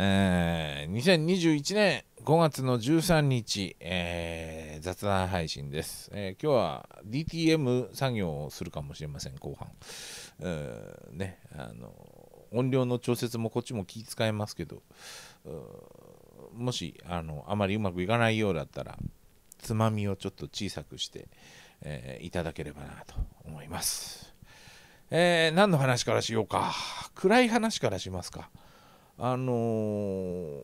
えー、2021年5月の13日、えー、雑談配信です、えー、今日は DTM 作業をするかもしれません、後半。ね、あの音量の調節もこっちも気使えますけど、もしあのあまりうまくいかないようだったら、つまみをちょっと小さくして、えー、いただければなと思います。えー、何の話からしようか。暗い話からしますか。あのー、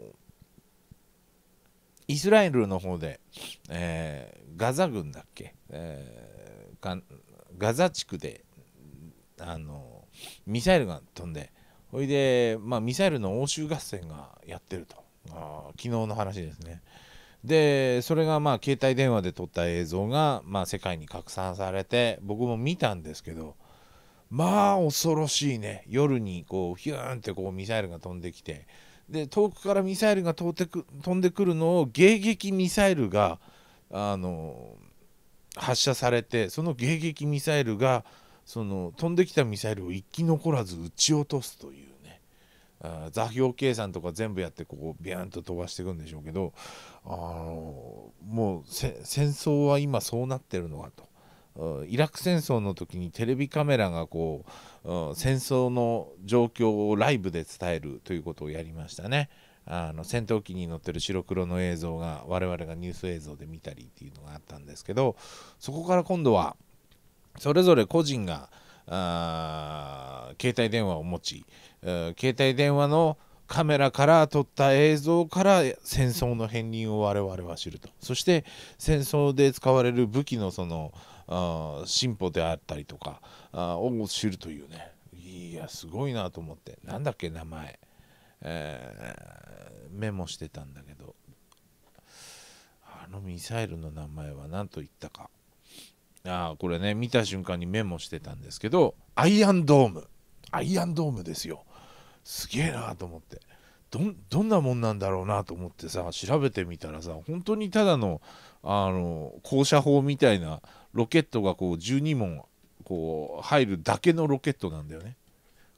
イスラエルの方で、えー、ガザ軍だっけ、えー、ガザ地区で、あのミサイルが飛んで、ほいで、まあ、ミサイルの応酬合戦がやってると、あ昨日の話ですね。でそれがまあ携帯電話で撮った映像がまあ世界に拡散されて僕も見たんですけどまあ恐ろしいね夜にこうヒューンってこうミサイルが飛んできてで遠くからミサイルが飛んでく飛んでくるのを迎撃ミサイルがあの発射されてその迎撃ミサイルがその飛んできたミサイルを生き残らず撃ち落とすというねあ座標計算とか全部やってここビャーンと飛ばしていくんでしょうけどあのもう戦争は今そうなってるのかと。イラク戦争の時にテレビカメラがこう、戦争の状況をライブで伝えるということをやりましたね。あの戦闘機に乗ってる白黒の映像が我々がニュース映像で見たりっていうのがあったんですけどそこから今度はそれぞれ個人が携帯電話を持ち携帯電話のカメラから撮った映像から戦争の片鱗を我々は知るとそして戦争で使われる武器のそのあ進歩であったりとかあを知るというねいやすごいなと思って何だっけ名前、えー、メモしてたんだけどあのミサイルの名前は何と言ったかああこれね見た瞬間にメモしてたんですけどアイアンドームアイアンドームですよすげえなと思ってどんなもんなんだろうなと思ってさ調べてみたらさ本当にただのあの高射砲みたいなロケットがこう12門こう入るだけのロケットなんだよね。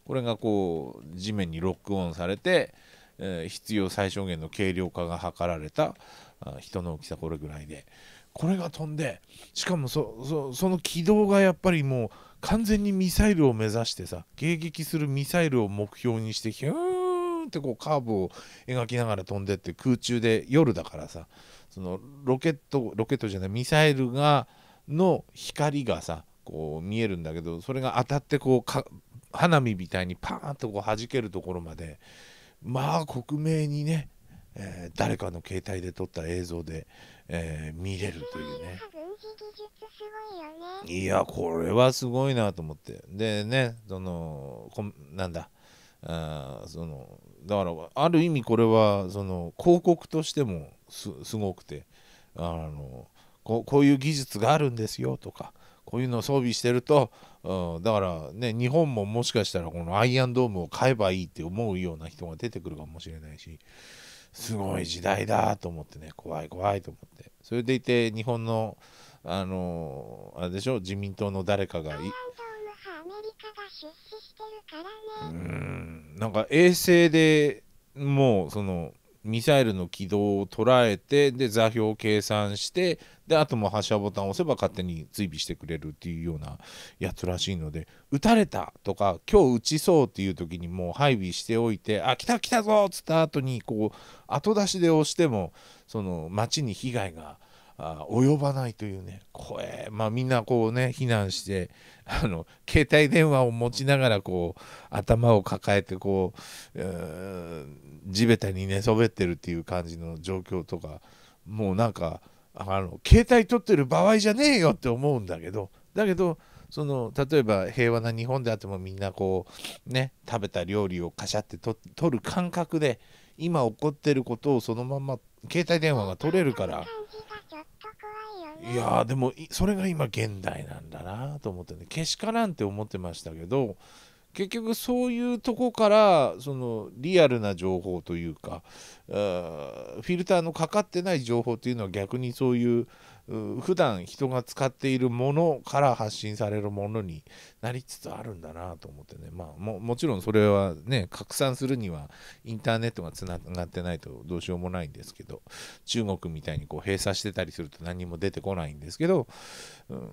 これがこう地面にロックオンされて、えー、必要最小限の軽量化が図られた人の大きさこれぐらいでこれが飛んでしかもその軌道がやっぱりもう完全にミサイルを目指してさ迎撃するミサイルを目標にしてヒューンってこうカーブを描きながら飛んでって空中で夜だからさそのロケットロケットじゃないミサイルがの光がさこう見えるんだけどそれが当たってこう花火みたいにパーンとこう弾けるところまでまあ克明にね、えー、誰かの携帯で撮った映像で、えー、見れるというね。いやこれはすごいなと思ってでねそのこなんだあそのだからある意味これはその広告としてもすごくてあのこういう技術があるんですよとかこういうのを装備してると、うん、だからね日本ももしかしたらこのアイアンドームを買えばいいって思うような人が出てくるかもしれないしすごい時代だと思ってね怖い怖いと思ってそれでいて日本のあのあれでしょ自民党の誰かがうんなんか衛星でもうそのミサイルの軌道を捉えてで座標を計算してであとも発射ボタンを押せば勝手に追尾してくれるっていうようなやつらしいので撃たれたとか今日撃ちそうっていう時にもう配備しておいてあ来た来たぞっつった後にこう後出しで押してもその街に被害があ及ばないというね声、まあ、みんなこうね避難してあの携帯電話を持ちながらこう頭を抱えてこう、地べたに寝そべってるっていう感じの状況とかもうなんかあの携帯取ってる場合じゃねえよって思うんだけどだけどその例えば平和な日本であってもみんなこうね食べた料理をカシャって取る感覚で今起こってることをそのまま携帯電話が取れるから。いやでもそれが今現代なんだなと思ってねけしからんって思ってましたけど結局そういうとこからそのリアルな情報というかフィルターのかかってない情報というのは逆にそういう普段人が使っているものから発信されるものになりつつあるんだなと思ってね、まあ、ももちろんそれはね拡散するにはインターネットがつながってないとどうしようもないんですけど中国みたいにこう閉鎖してたりすると何も出てこないんですけど、うん、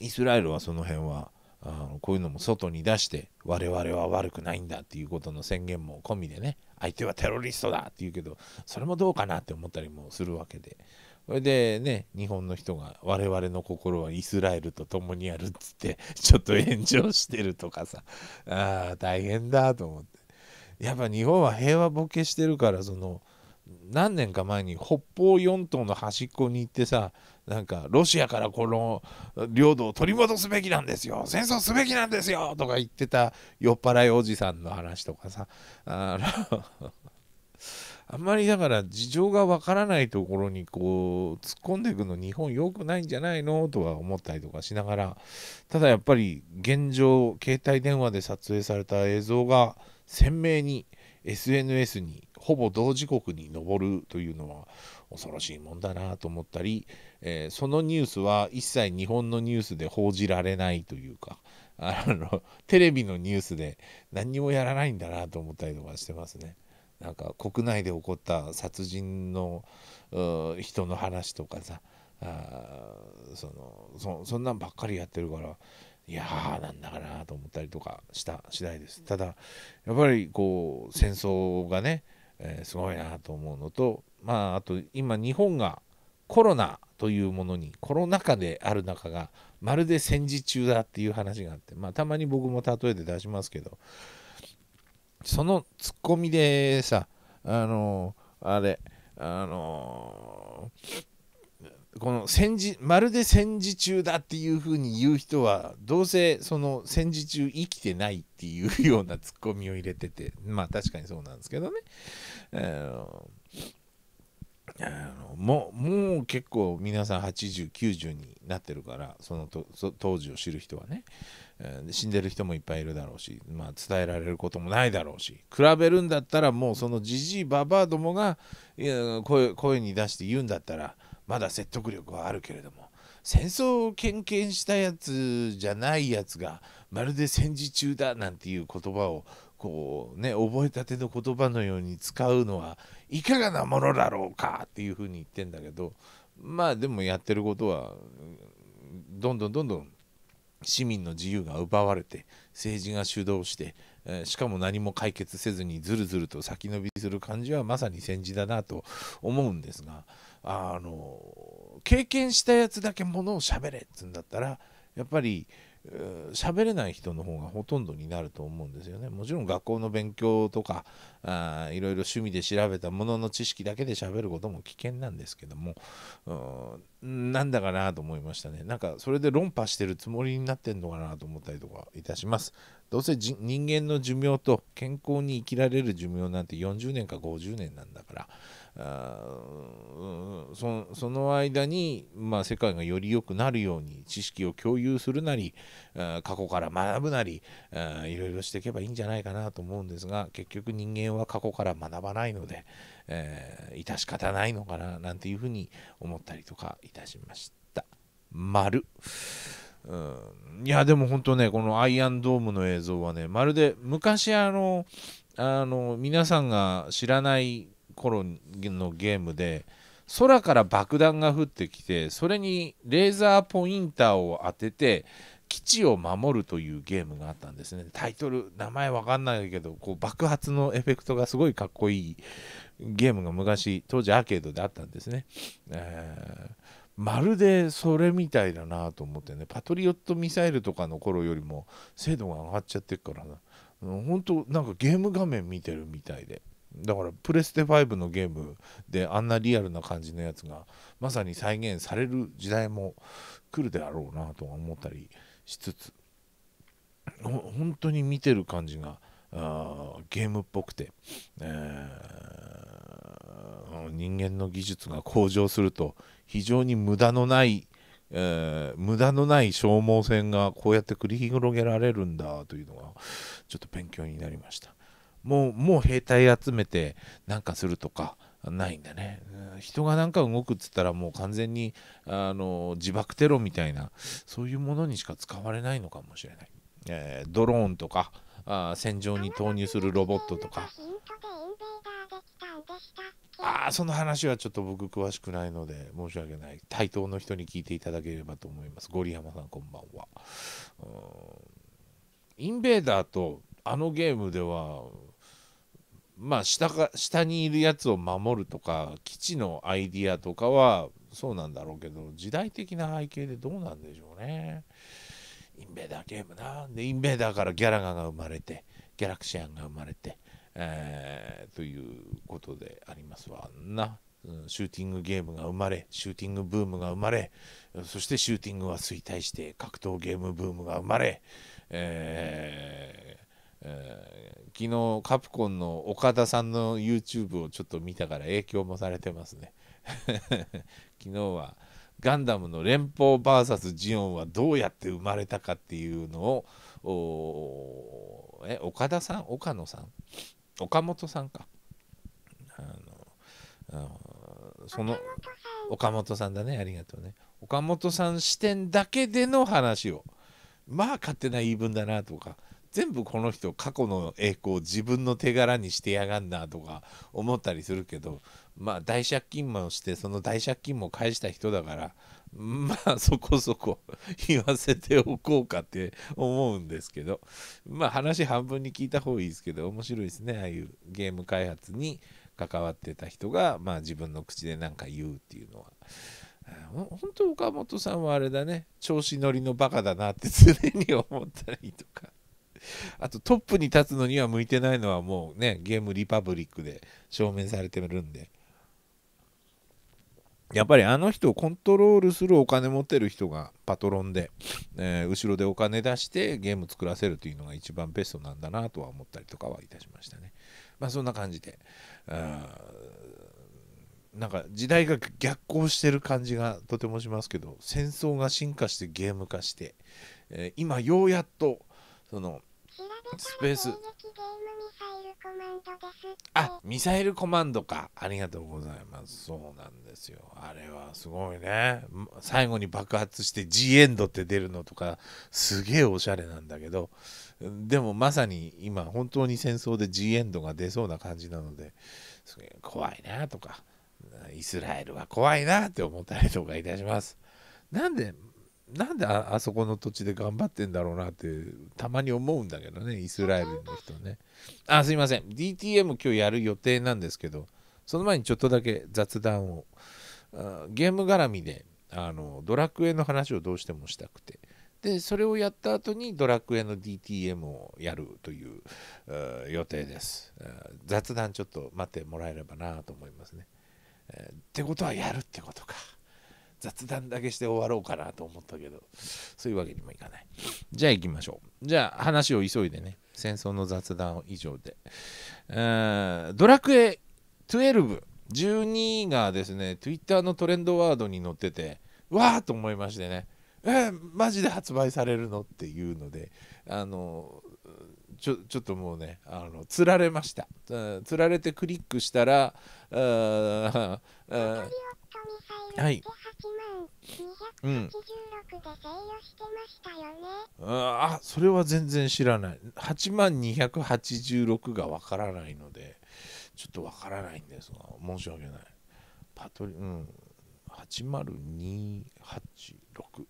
イスラエルはその辺は。あこういうのも外に出して我々は悪くないんだっていうことの宣言も込みでね相手はテロリストだっていうけどそれもどうかなって思ったりもするわけでそれでね、日本の人が我々の心はイスラエルと共にあるっつって、ちょっと炎上してるとかさ、ああ、大変だと思って。やっぱ日本は平和ボケしてるから、その、何年か前に北方四島の端っこに行ってさ、なんか、ロシアからこの領土を取り戻すべきなんですよ、戦争すべきなんですよとか言ってた酔っ払いおじさんの話とかさ、あの あんまりだから事情がわからないところにこう突っ込んでいくの日本良くないんじゃないのとは思ったりとかしながらただやっぱり現状携帯電話で撮影された映像が鮮明に SNS にほぼ同時刻に上るというのは恐ろしいもんだなと思ったり、えー、そのニュースは一切日本のニュースで報じられないというか あのテレビのニュースで何にもやらないんだなと思ったりとかしてますね。なんか国内で起こった殺人の人の話とかさあそのそんなんばっかりやってるからいやーなんだかなと思ったりとかした次第ですただやっぱりこう戦争がね、えー、すごいなと思うのとまああと今日本がコロナというものにコロナ禍である中がまるで戦時中だっていう話があってまあたまに僕も例えて出しますけどそのツッコミでさ、あのー、あれ、あのー、この戦時まるで戦時中だっていうふうに言う人はどうせその戦時中生きてないっていうようなツッコミを入れててまあ確かにそうなんですけどね、あのー、あのもうもう結構皆さん8090になってるからそのと当時を知る人はね、死んでる人もいっぱいいるだろうし、まあ、伝えられることもないだろうし比べるんだったらもうそのじじいばばあどもが声声に出して言うんだったらまだ説得力はあるけれども戦争を経験したやつじゃないやつがまるで戦時中だなんていう言葉をこうね覚えたての言葉のように使うのはいかがなものだろうかっていうふうに言ってんだけどまあでもやってることはどんどんどんどん市民の自由が奪われて政治が主導して、えー、しかも何も解決せずにずるずると先延びする感じはまさに戦時だなと思うんですがあの経験したやつだけものを喋れっつうんだったらやっぱり、喋れない人の方がほとんどになると思うんですよね。もちろん学校の勉強とかあいろいろ趣味で調べたものの知識だけで喋ることも危険なんですけどもなんだかなと思いましたね。なんかそれで論破してるつもりになってんのかなと思ったりとかいたします。どうせ人間の寿命と健康に生きられる寿命なんて40年か50年なんだから。あそその間に、まあ、世界がより良くなるように知識を共有するなり過去から学ぶなりいろいろしていけばいいんじゃないかなと思うんですが結局人間は過去から学ばないので、えー、致し方ないのかななんていうふうに思ったりとかいたしました。丸うん、いやでも本当ねこのアイアンドームの映像はねまるで昔あのあの皆さんが知らない頃のゲームで空から爆弾が降ってきてそれにレーザーポインターを当てて基地を守るというゲームがあったんですねタイトル名前わかんないけどこう爆発のエフェクトがすごいかっこいいゲームが昔当時アーケードであったんですね、えー、まるでそれみたいだなと思ってねパトリオットミサイルとかの頃よりも精度が上がっちゃってるからな本当なんかゲーム画面見てるみたいでだからプレステ5のゲームであんなリアルな感じのやつがまさに再現される時代も来るであろうなとは思ったりしつつ本当に見てる感じがーゲームっぽくて、えー、人間の技術が向上すると非常に無駄のない、えー、無駄のない消耗戦がこうやって繰り広げられるんだというのがちょっと勉強になりました。もうもう兵隊集めてなんかするとかないんだね、人がなんか動くっつったらもう完全にあの自爆テロみたいなそういうものにしか使われないのかもしれない、えー、ドローンとかあ戦場に投入するロボットとかああその話はちょっと僕詳しくないので申し訳ない対等の人に聞いていただければと思いますゴリヤマさんこんばんはインベーダーとあのゲームではまあ下が下にいるやつを守るとか基地のアイディアとかはそうなんだろうけど時代的な背景でどうなんでしょうねインベーダーゲームなでインベーダーからギャラガが生まれてギャラクシアンが生まれて、えー、ということでありますわな、うん、シューティングゲームが生まれシューティングブームが生まれそしてシューティングは衰退して格闘ゲームブームが生まれ、えーえ昨日カプコンの岡田さんの YouTube をちょっと見たから影響もされてますね 昨日はガンダムの連邦 VS ジオンはどうやって生まれたかっていうのをえ岡田さん岡野さん岡本さんかあのその岡本さんだねありがとうね岡本さん視点だけでの話をまあ勝手な言い分だなとか全部この人過去の栄光を自分の手柄にしてやがんなとか思ったりするけどまあ大借金もしてその大借金も返した人だからまあそこそこ言わせておこうかって思うんですけどまあ話半分に聞いた方がいいですけど面白いですねああいうゲーム開発に関わってた人がまあ自分の口で何か言うっていうのは。本当岡本さんはあれだね調子乗りのバカだなって常に思ったりとかあとトップに立つのには向いてないのはもうね、ゲームリパブリックで証明されてるんで。やっぱりあの人をコントロールするお金持ってる人がパトロンで、えー、後ろでお金出してゲーム作らせるというのが一番ベストなんだなとは思ったりとかはいたしましたね。まあそんな感じで、あなんか時代が逆行してる感じがとてもしますけど、戦争が進化してゲーム化して、えー、今ようやっとそのスペースあミサイルコマンドかありがとうございますそうなんですよあれはすごいね最後に爆発して G エンドって出るのとかすげえおしゃれなんだけどでもまさに今本当に戦争で G エンドが出そうな感じなのですげえ怖いなとかイスラエルは怖いなって思ったりとかいたしますなんでなんであそこの土地で頑張ってんだろうなってたまに思うんだけどねイスラエルの人ねあすいません DTM 今日やる予定なんですけどその前にちょっとだけ雑談をゲーム絡みであのドラクエの話をどうしてもしたくてでそれをやった後にドラクエの DTM をやるという予定です雑談ちょっと待ってもらえればなと思いますね、えー、ってことはやるってことか。雑談だけして終わろうかなと思ったけどそういうわけにもいかないじゃあ行きましょうじゃあ話を急いでね戦争の雑談以上でドラクエ12 12がですね Twitter のトレンドワードに載っててわーと思いましてねえー、マジで発売されるのっていうのであのちょちょっともうねあの釣られました釣られてクリックしたらはい。よね。あ、それは全然知らない。八万二百八十六がわからないので、ちょっとわからないんですが、申し訳ない。パトリ、うん、八丸二八六。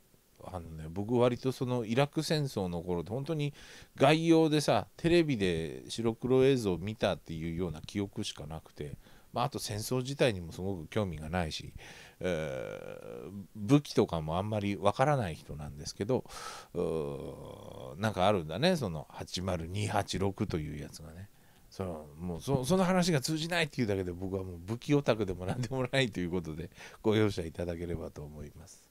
あのね、僕割とそのイラク戦争の頃本当に概要でさテレビで白黒映像を見たっていうような記憶しかなくてまあ、あと戦争自体にもすごく興味がないし、えー、武器とかもあんまりわからない人なんですけどなんかあるんだねその80286というやつがね。そのもうそその話が通じないっていうだけで僕はもう武器オタクでも何でもないということでご容赦いただければと思います。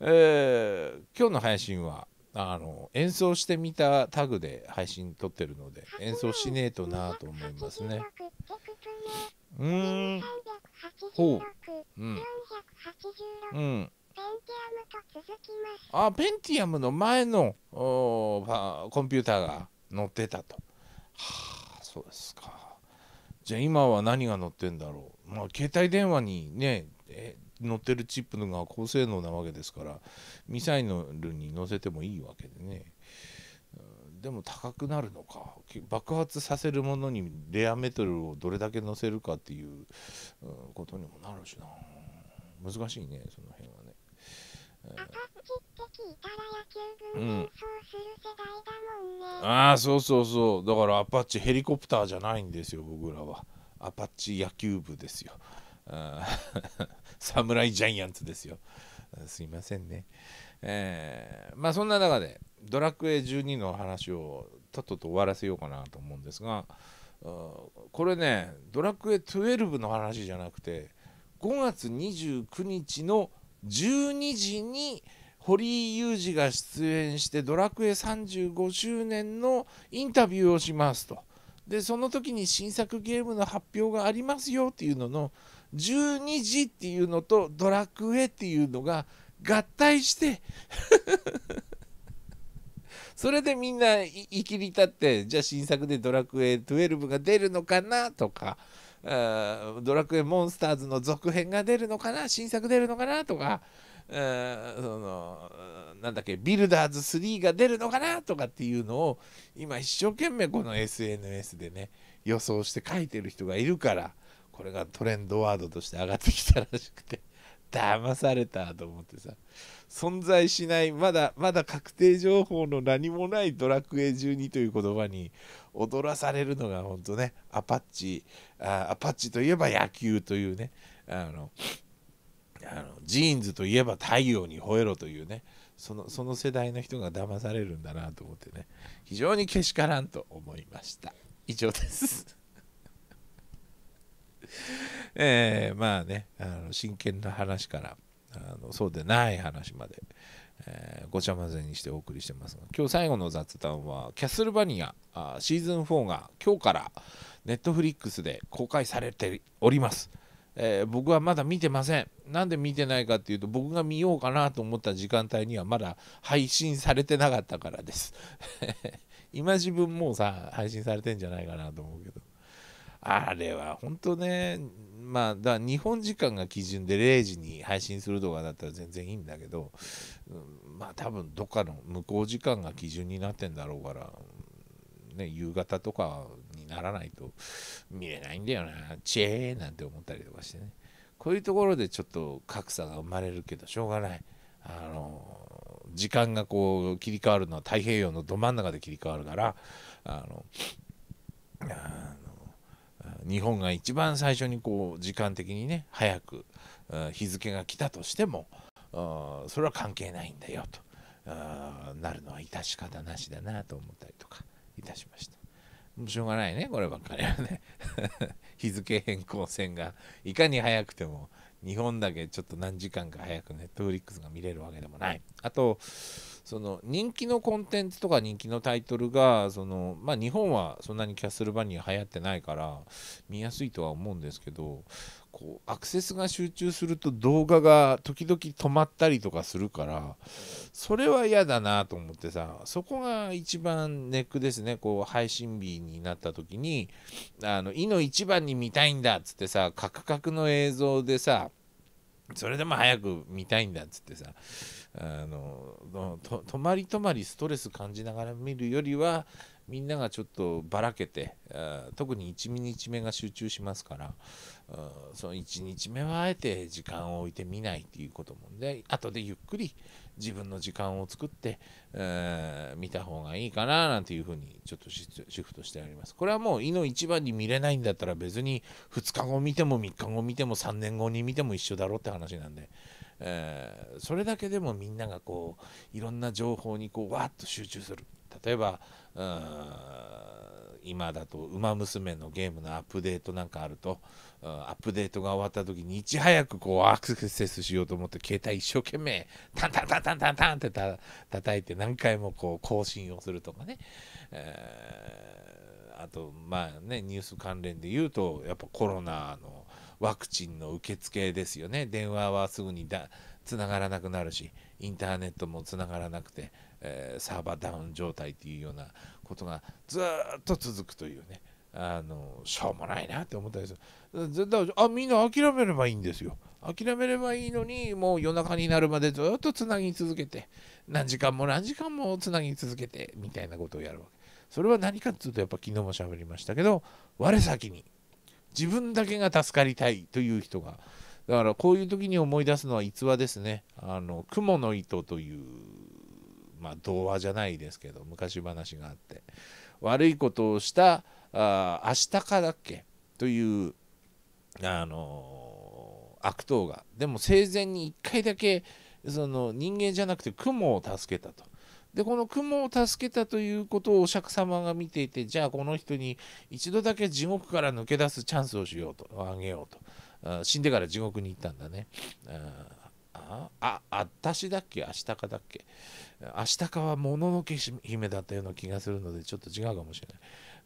えー、今日の配信はあの演奏してみたタグで配信撮ってるので演奏しねえとなと思いますねうんほううんうんあペンティアムの前のおコンピューターが載ってたとはあそうですかじゃあ今は何が載ってんだろうまあ携帯電話にねえ乗ってるチップのが高性能なわけですからミサイルに乗せてもいいわけでねでも高くなるのか爆発させるものにレアメタルをどれだけ乗せるかっていうことにもなるしな難しいねその辺はね。ん、ああそうそうそうだからアパッチヘリコプターじゃないんですよ僕らはアパッチ野球部ですよ。侍 ジャイアンツですよ。すいませんね。えー、まあそんな中で、ドラクエ12の話をとっとと終わらせようかなと思うんですが、これね、ドラクエ12の話じゃなくて、5月29日の12時に堀井雄二が出演してドラクエ35周年のインタビューをしますと。で、その時に新作ゲームの発表がありますよっていうのの12時っていうのとドラクエっていうのが合体して それでみんな生きり立ってじゃあ新作で「ドラクエ12」が出るのかなとか「ドラクエモンスターズ」の続編が出るのかな新作出るのかなとか。そのなんだっけビルダーズ3が出るのかなとかっていうのを今一生懸命この SNS でね予想して書いてる人がいるからこれがトレンドワードとして上がってきたらしくて 騙されたと思ってさ存在しないまだまだ確定情報の何もないドラクエ12という言葉に踊らされるのが本当ねアパッチあアパッチといえば野球というねあのあのジーンズといえば太陽に吠えろというねそのその世代の人が騙されるんだなと思ってね非常にけしからんと思いました以上です えー、まあねあの真剣な話からあのそうでない話まで、えー、ごちゃ混ぜにしてお送りしてますが今日最後の雑談はキャスルバニアあシーズン4が今日からネットフリックスで公開されております、えー、僕はまだ見てませんなんで見てないかっていうと僕が見ようかなと思った時間帯にはまだ配信されてなかったからです 今自分もうさ配信されてんじゃないかなと思うけどあれは本当ね、まあ、だ日本時間が基準で0時に配信する動画だったら全然いいんだけど、うん、まあ多分どっかの向こう時間が基準になってんだろうから、ね、夕方とかにならないと見れないんだよな、チェーなんて思ったりとかしてね。こういうところでちょっと格差が生まれるけど、しょうがない。あの時間がこう切り替わるのは太平洋のど真ん中で切り替わるから、あの、あ日本が一番最初にこう時間的にね早く日付が来たとしてもそれは関係ないんだよとなるのは致し方なしだなと思ったりとかいたしました。しょうがないねこればっかりはね 日付変更線がいかに早くても日本だけちょっと何時間か早くネットフリックスが見れるわけでもないあとその人気のコンテンツとか人気のタイトルがその、まあ、日本はそんなにキャッスルバニは流行ってないから見やすいとは思うんですけどこうアクセスが集中すると動画が時々止まったりとかするからそれは嫌だなと思ってさそこが一番ネックですねこう配信日になった時に「あのいの一番に見たいんだ」っつってさカクカクの映像でさそれでも早く見たいんだっつってさあのと泊まり泊まりストレス感じながら見るよりはみんながちょっとばらけてあ特に1日目が集中しますからその1日目はあえて時間を置いて見ないっていうこともで後でゆっくり自分の時間を作って見た方がいいかななんていうふうにちょっとシフトしてありますこれはもう胃の一番に見れないんだったら別に2日後見ても3日後見ても3年後に見ても一緒だろって話なんで。えー、それだけでもみんながこういろんな情報にこうわっと集中する例えば今だと「ウマ娘」のゲームのアップデートなんかあるとアップデートが終わった時にいち早くこうアクセスしようと思って携帯一生懸命タンタンタンタンタンタンってた叩いて何回もこう更新をするとかね、えー、あとまあねニュース関連で言うとやっぱコロナのワクチンの受付ですよね電話はすぐにだつながらなくなるしインターネットもつながらなくて、えー、サーバーダウン状態っていうようなことがずっと続くというねあのしょうもないなって思ったりするだあみんな諦めればいいんですよ諦めればいいのにもう夜中になるまでずっとつなぎ続けて何時間も何時間もつなぎ続けてみたいなことをやるわけそれは何かっていうとやっぱ昨日も喋りましたけど我先に自分だけが助かりたいという人がだからこういう時に思い出すのは逸話ですね「あの雲の糸」という、まあ、童話じゃないですけど昔話があって悪いことをしたあ明日かだっけというあの悪党がでも生前に1回だけその人間じゃなくて雲を助けたと。でこの雲を助けたということをお釈迦様が見ていてじゃあこの人に一度だけ地獄から抜け出すチャンスをしようとあげようと死んでから地獄に行ったんだねああ私だっけ明日かだっけ明日かはもののけ姫だったような気がするのでちょっと違うかもし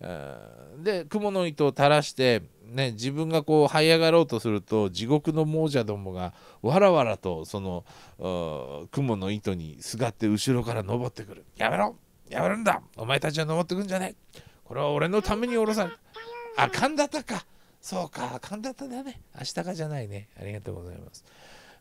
れないで雲の糸を垂らしてね、自分がこう這い上がろうとすると地獄の亡者どもがわらわらとその雲の糸にすがって後ろから登ってくるやめろやめるんだお前たちは登ってくんじゃないこれは俺のためにおろさんあかんだったかそうかあかんだっただね明日かじゃないねありがとうございます、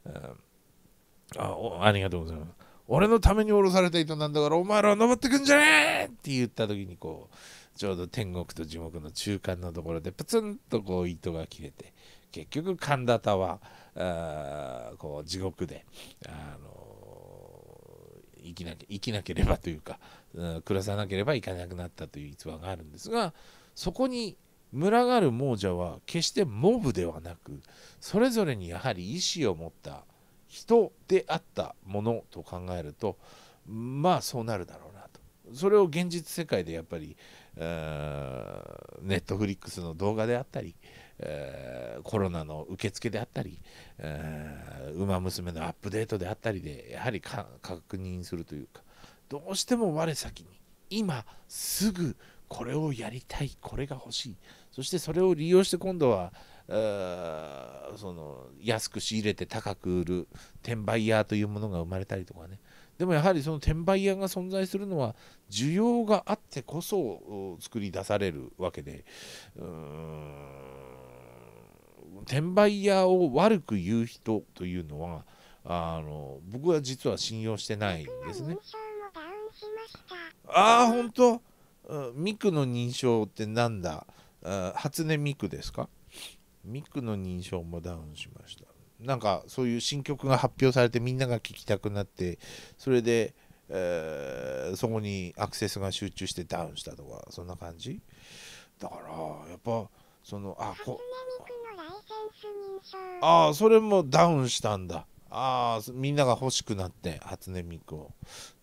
うん、あありがとうございます俺のために降ろされた糸なんだからお前らは登ってくんじゃねえって言った時にこうちょうど天国と地獄の中間のところでプツンとこう糸が切れて結局神田田はあこう地獄で、あのー、生きなき生きなければというか、うん、暮らさなければいかなくなったという逸話があるんですがそこに群がる亡者は決してモブではなくそれぞれにやはり意志を持った人であったものと考えるとまあそうなるだろうなとそれを現実世界でやっぱりネットフリックスの動画であったり、えコロナの受付であったり、えー、ウマ娘のアップデートであったりでやはり確認するというかどうしても我先に今すぐこれをやりたいこれが欲しいそしてそれを利用して今度はその安く仕入れて高く売る転売ヤーというものが生まれたりとかねでもやはりその転売屋が存在するのは需要があってこそ作り出されるわけで転売屋を悪く言う人というのはあの僕は実は信用してないんですね。ああ本当ミクの認証ってなんだ初音ミクですかミクの認証もダウンしました。なんかそういう新曲が発表されてみんなが聴きたくなってそれで、えー、そこにアクセスが集中してダウンしたとかそんな感じだからやっぱそのあこあそれもダウンしたんだああみんなが欲しくなって初音ミクを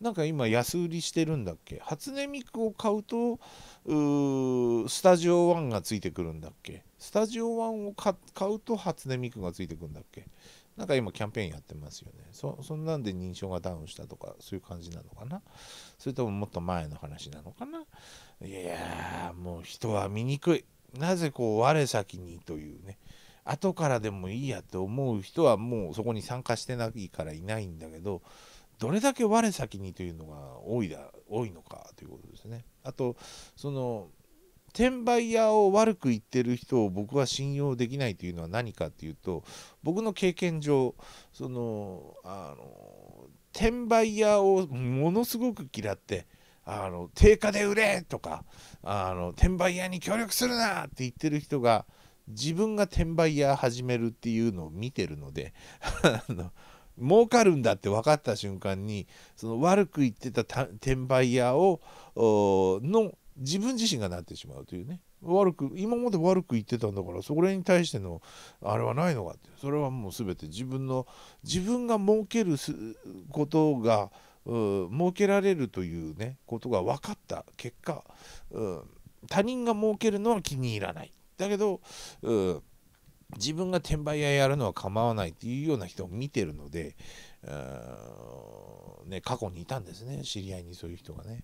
なんか今安売りしてるんだっけ初音ミクを買うとスタジオ1がついてくるんだっけスタジオ1を買うと初音ミクがついてくるんだっけなんか今キャンペーンやってますよねそ。そんなんで認証がダウンしたとか、そういう感じなのかなそれとももっと前の話なのかないやもう人は醜い。なぜこう我先にというね。後からでもいいやと思う人はもうそこに参加してないからいないんだけど、どれだけ我先にというのが多いだ多いのかということですね。あとその転売屋を悪く言ってる人を僕は信用できないというのは何かっていうと僕の経験上そのあの転売屋をものすごく嫌ってあの定価で売れとかあの転売屋に協力するなって言ってる人が自分が転売屋始めるっていうのを見てるのであの儲かるんだって分かった瞬間にその悪く言ってた転売屋をの自分自身がなってしまうというね悪く今まで悪く言ってたんだからそれに対してのあれはないのかってそれはもう全て自分の自分が儲けることが儲けられるというねことが分かった結果、うん、他人が儲けるのは気に入らないだけど、うん自分が転売屋やるのは構わないっていうような人を見てるので、ね、過去にいたんですね知り合いにそういう人がね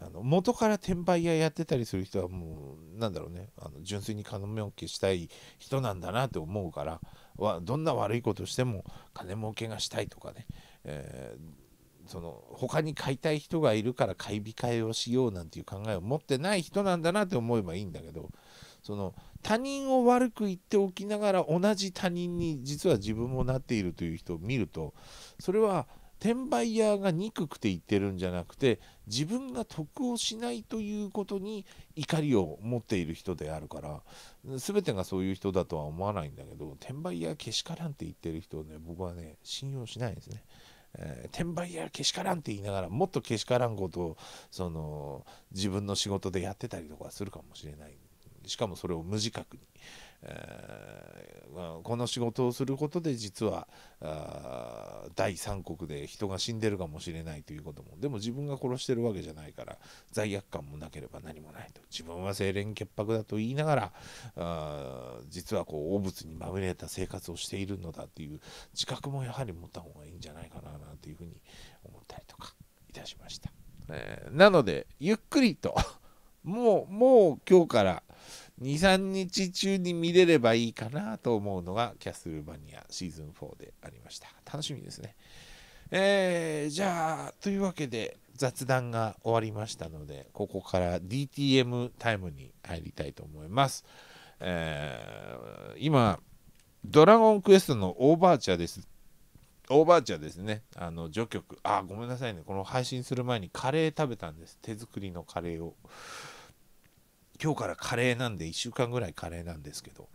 あの元から転売屋やってたりする人はもうなんだろうねあの純粋に金儲けしたい人なんだなって思うからはどんな悪いことしても金儲けがしたいとかね、えー、その他に買いたい人がいるから買い控えをしようなんていう考えを持ってない人なんだなって思えばいいんだけどその他人を悪く言っておきながら同じ他人に実は自分もなっているという人を見るとそれは転売屋が憎くて言ってるんじゃなくて自分が得をしないということに怒りを持っている人であるから全てがそういう人だとは思わないんだけど転売やけしからんって言ってる人をね僕はね信用しないですね。えー、転売やけしからんって言いながらもっとけしからんことをその自分の仕事でやってたりとかするかもしれないしかもそれを無自覚に、えー、この仕事をすることで実は第三国で人が死んでるかもしれないということもでも自分が殺してるわけじゃないから罪悪感もなければ何もないと自分は清廉潔白だと言いながらあ実はこう汚物にまみれた生活をしているのだという自覚もやはり持った方がいいんじゃないかななんていうふうに思ったりとかいたしました。えー、なのでゆっくりともうもう今日から2、3日中に見れればいいかなと思うのがキャスルバニアシーズン4でありました。楽しみですね。えー、じゃあ、というわけで雑談が終わりましたので、ここから DTM タイムに入りたいと思います。えー、今、ドラゴンクエストのオーバーチャーです。オーバーチャーですね。あの、序曲。あ、ごめんなさいね。この配信する前にカレー食べたんです。手作りのカレーを。今日からカレーなんで1週間ぐらいカレーなんですけど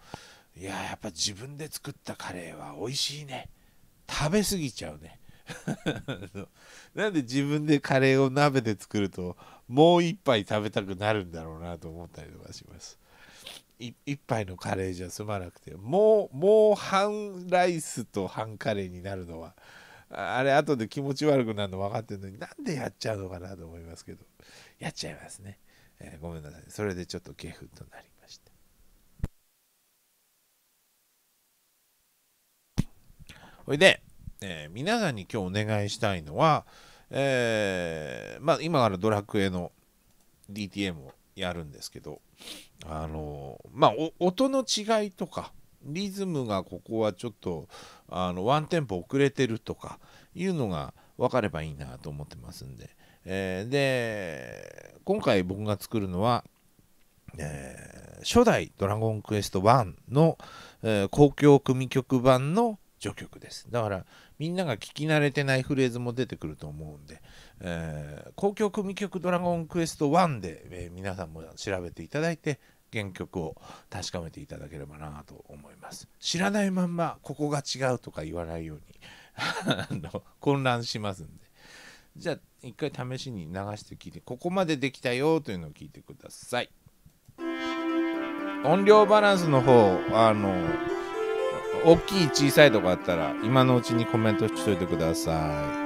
いややっぱ自分で作ったカレーは美味しいね食べ過ぎちゃうね なんで自分でカレーを鍋で作るともう一杯食べたくなるんだろうなと思ったりとかします一杯のカレーじゃ済まなくてもうもう半ライスと半カレーになるのはあれ後で気持ち悪くなるの分かってるのになんでやっちゃうのかなと思いますけどやっちゃいますねえー、ごめんなさいそれでちょっとゲフとなりましたほいで、えー、皆さんに今日お願いしたいのは、えー、まあ今からドラクエの DTM をやるんですけどあのー、まあ音の違いとかリズムがここはちょっとあのワンテンポ遅れてるとかいうのが分かればいいなと思ってますんで、えー、で今回僕が作るのは、えー、初代「ドラゴンクエスト1の」えー、公共組曲版の序曲ですだからみんなが聞き慣れてないフレーズも出てくると思うんで、えー、公共組曲「ドラゴンクエスト1で」えー、皆さんも調べていただいて原曲を確かめていただければなと思います知らないまんまここが違うとか言わないように あの混乱しますんでじゃあ一回試しに流して聞いてここまでできたよというのを聞いてください音量バランスの方あの大きい小さいとかあったら今のうちにコメントしといてください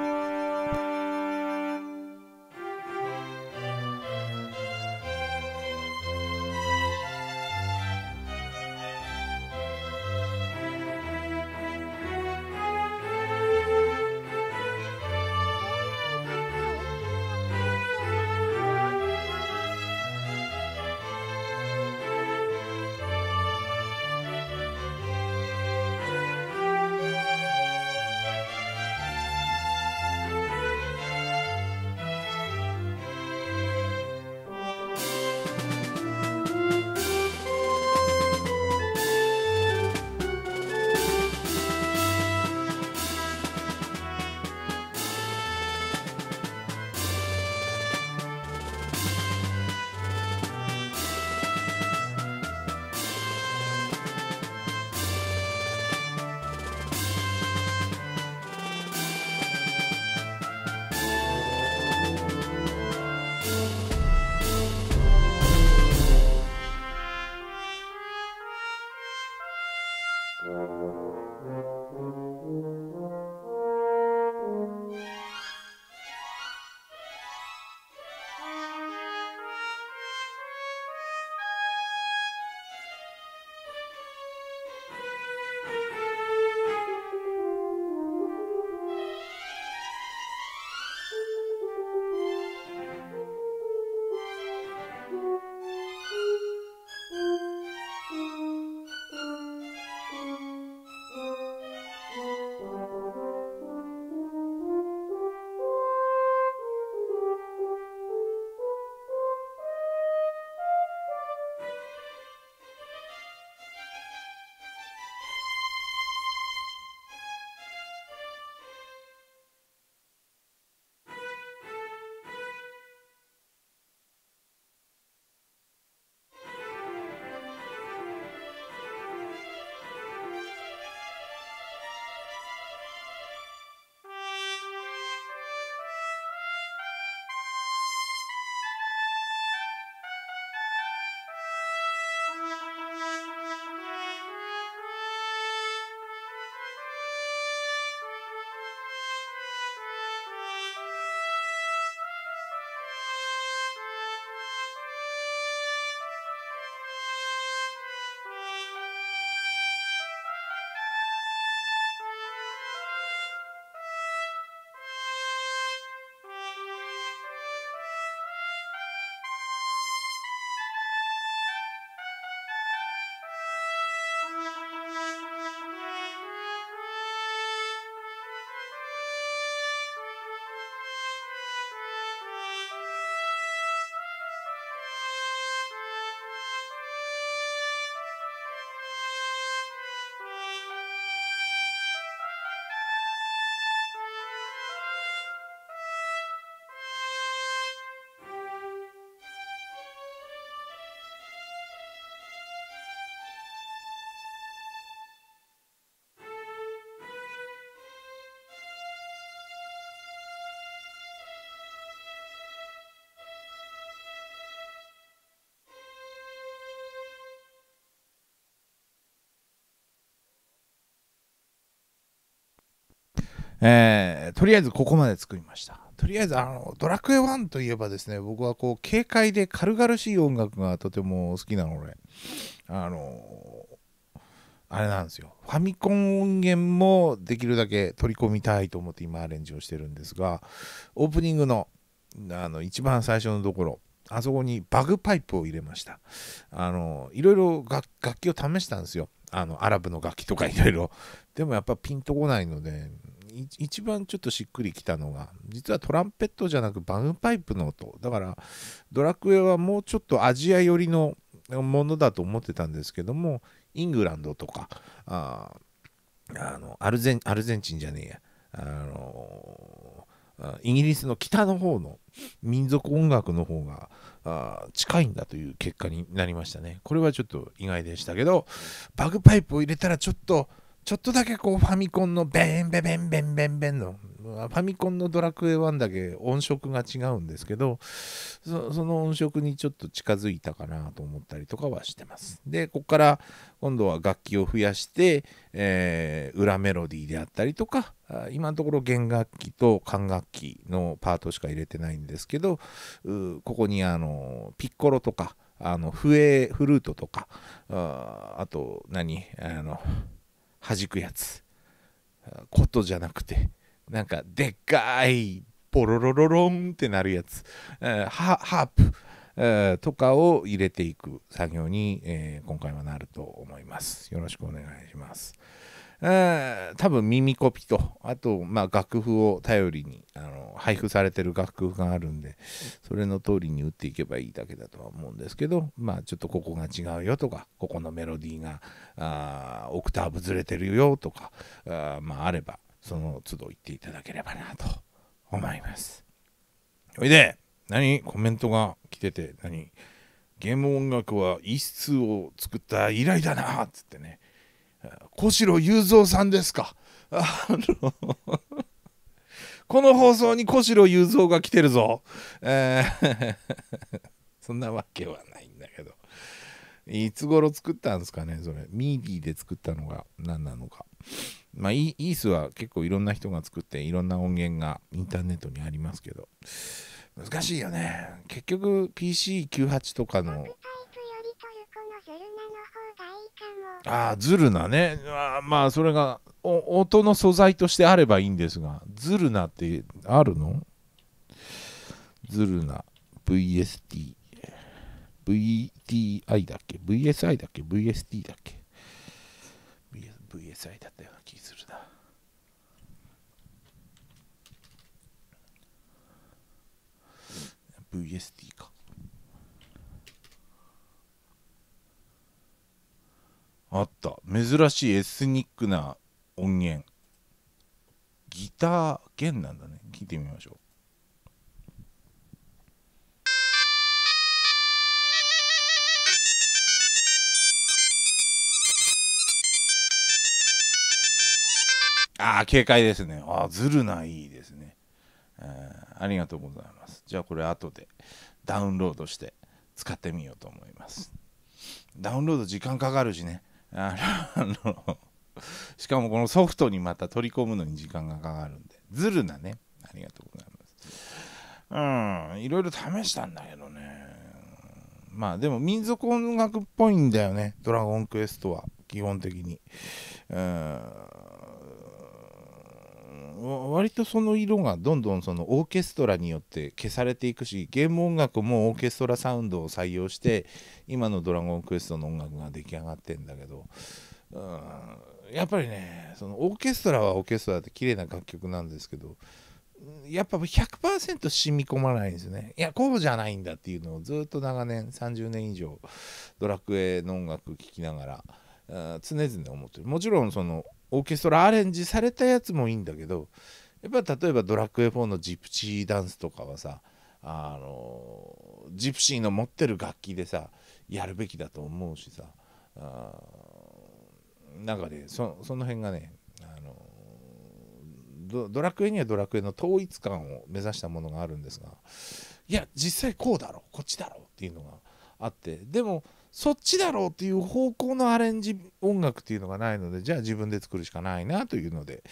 えー、とりあえずここまで作りました。とりあえずあのドラクエ1といえばですね僕はこう軽快で軽々しい音楽がとても好きなのであのあれなんですよファミコン音源もできるだけ取り込みたいと思って今アレンジをしてるんですがオープニングのあの一番最初のところあそこにバグパイプを入れましたあのいろいろ楽器を試したんですよあのアラブの楽器とかいろいろでもやっぱピンとこないので一番ちょっとしっくりきたのが実はトランペットじゃなくバグパイプの音だからドラクエはもうちょっとアジア寄りのものだと思ってたんですけどもイングランドとかああのアルゼンアルゼンチンじゃねえやあのイギリスの北の方の民族音楽の方があ近いんだという結果になりましたね。これはちょっと意外でしたけどバグパイプを入れたらちょっとちょっとだけこうファミコンのベンベベンベンベンベンのファミコンのドラクエ1だけ音色が違うんですけどその音色にちょっと近づいたかなと思ったりとかはしてますでここから今度は楽器を増やして、えー、裏メロディーであったりとか今のところ弦楽器と管楽器のパートしか入れてないんですけどここにあのピッコロとかあの笛フルートとかああと何あの弾くやつことじゃなくてなんかでっかいポロロロロンってなるやつハープとかを入れていく作業に、え今回はなると思います。よろしくお願いします。え多分耳コピと、あと、まあ、楽譜を頼りにあの、配布されてる楽譜があるんで、それの通りに打っていけばいいだけだとは思うんですけど、まあ、ちょっとここが違うよとか、ここのメロディーが、あーオクターブずれてるよとか、あまあ、あれば、その都度言っていただければなと思います。ほいで、何コメントが来てて、何ゲーム音楽は一質を作った依頼だなっつってね。小城雄三さんですか。あのこの放送に小城雄三が来てるぞ。えー そんなわけはないんだけど。いつ頃作ったんですかね、それ。ミーディーで作ったのが何なのか。まあ、イースは結構いろんな人が作って、いろんな音源がインターネットにありますけど。難しいよね。結局 PC98 とかのああズルなねあまあそれが音の素材としてあればいいんですがズルなってあるのズルな VST VTI だっけ ?VSI だっけ ?VST だっけ ?VSI だったような気するな。VST か。あった珍しいエスニックな音源ギター弦なんだね聞いてみましょうああ軽快ですねああずるないいですねありがとうございますじゃあこれ後でダウンロードして使ってみようと思いますダウンロード時間かかるしねあのしかもこのソフトにまた取り込むのに時間がかかるんでずるなねありがとうございますうんいろいろ試したんだけどねまあでも民族音楽っぽいんだよねドラゴンクエストは基本的にうん割とその色がどんどんそのオーケストラによって消されていくしゲーム音楽もオーケストラサウンドを採用して今の「ドラゴンクエスト」の音楽が出来上がってんだけどうんやっぱりねそのオーケストラはオーケストラって綺麗な楽曲なんですけどやっぱ100%染み込まないんですね。いや、こうじゃないんだっていうのをずっと長年、30年以上、ドラクエの音楽聴きながら、常々思ってる。もちろん、その、オーケストラアレンジされたやつもいいんだけどやっぱ例えば「ドラクエ4」のジプチーダンスとかはさあのジプシーの持ってる楽器でさやるべきだと思うしさあなんかねそその辺がねあのドドラクエにはドラクエの統一感を目指したものがあるんですがいや実際こうだろうこっちだろうっていうのがあってでもそっちだろうっていう方向のアレンジ音楽っていうのがないのでじゃあ自分で作るしかないなというので、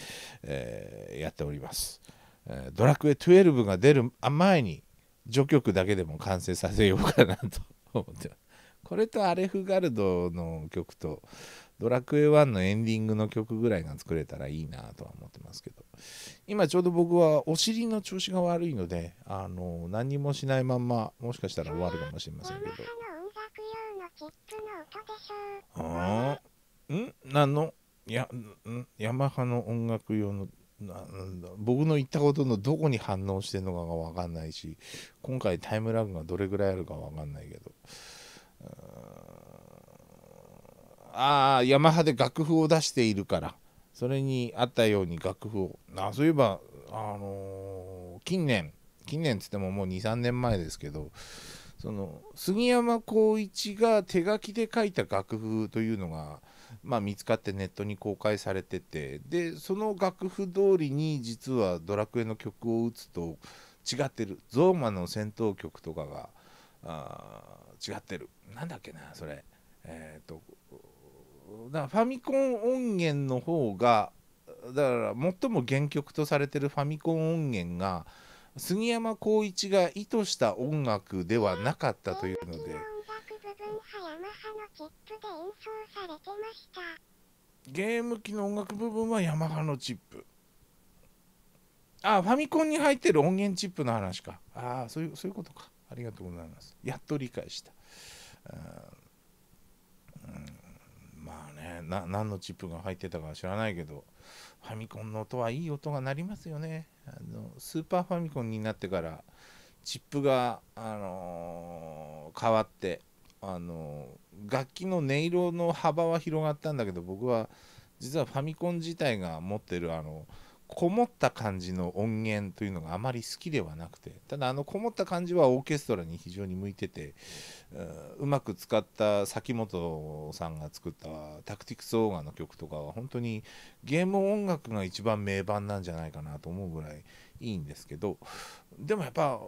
えー、やっております、えー、ドラクエ12が出る前に序曲だけでも完成させようかなと思ってますこれとアレフガルドの曲とドラクエ1のエンディングの曲ぐらいが作れたらいいなとは思ってますけど、今ちょうど僕はお尻の調子が悪いので、あの、何もしないまんま、もしかしたら終わるかもしれませんけど。ああ、ん何のや、んヤマハの音楽用のなんだ僕の言ったことのどこに反応してるのかが分かんないし今回タイムラグがどれぐらいあるか分かんないけど、あヤマハで楽譜を出しているからそれに合ったように楽譜をあそういえば、あのー、近年近年っつってももう23年前ですけどその杉山浩一が手書きで書いた楽譜というのが、まあ、見つかってネットに公開されててでその楽譜通りに実は「ドラクエ」の曲を打つと違ってるゾーマの戦闘曲とかがあ違ってるなんだっけなそれえっ、とだファミコン音源の方がだから最も原曲とされてるファミコン音源が杉山浩一が意図した音楽ではなかったというのでゲーム機の音楽部分はヤマハのチップあファミコンに入ってる音源チップの話かああそういうそういうことかありがとうございますやっと理解したあな何のチップが入ってたか知らないけどファミコンの音はいい音が鳴りますよねあのスーパーファミコンになってからチップが、あのー、変わって、あのー、楽器の音色の幅は広がったんだけど僕は実はファミコン自体が持ってるあのーこもった感じの音源というのがあまり好きではなくてただあのこもった感じはオーケストラに非常に向いててうまく使った崎本さんが作ったタクティクスオーガの曲とかは本当にゲーム音楽が一番名盤なんじゃないかなと思うぐらいいいんですけどでもやっぱ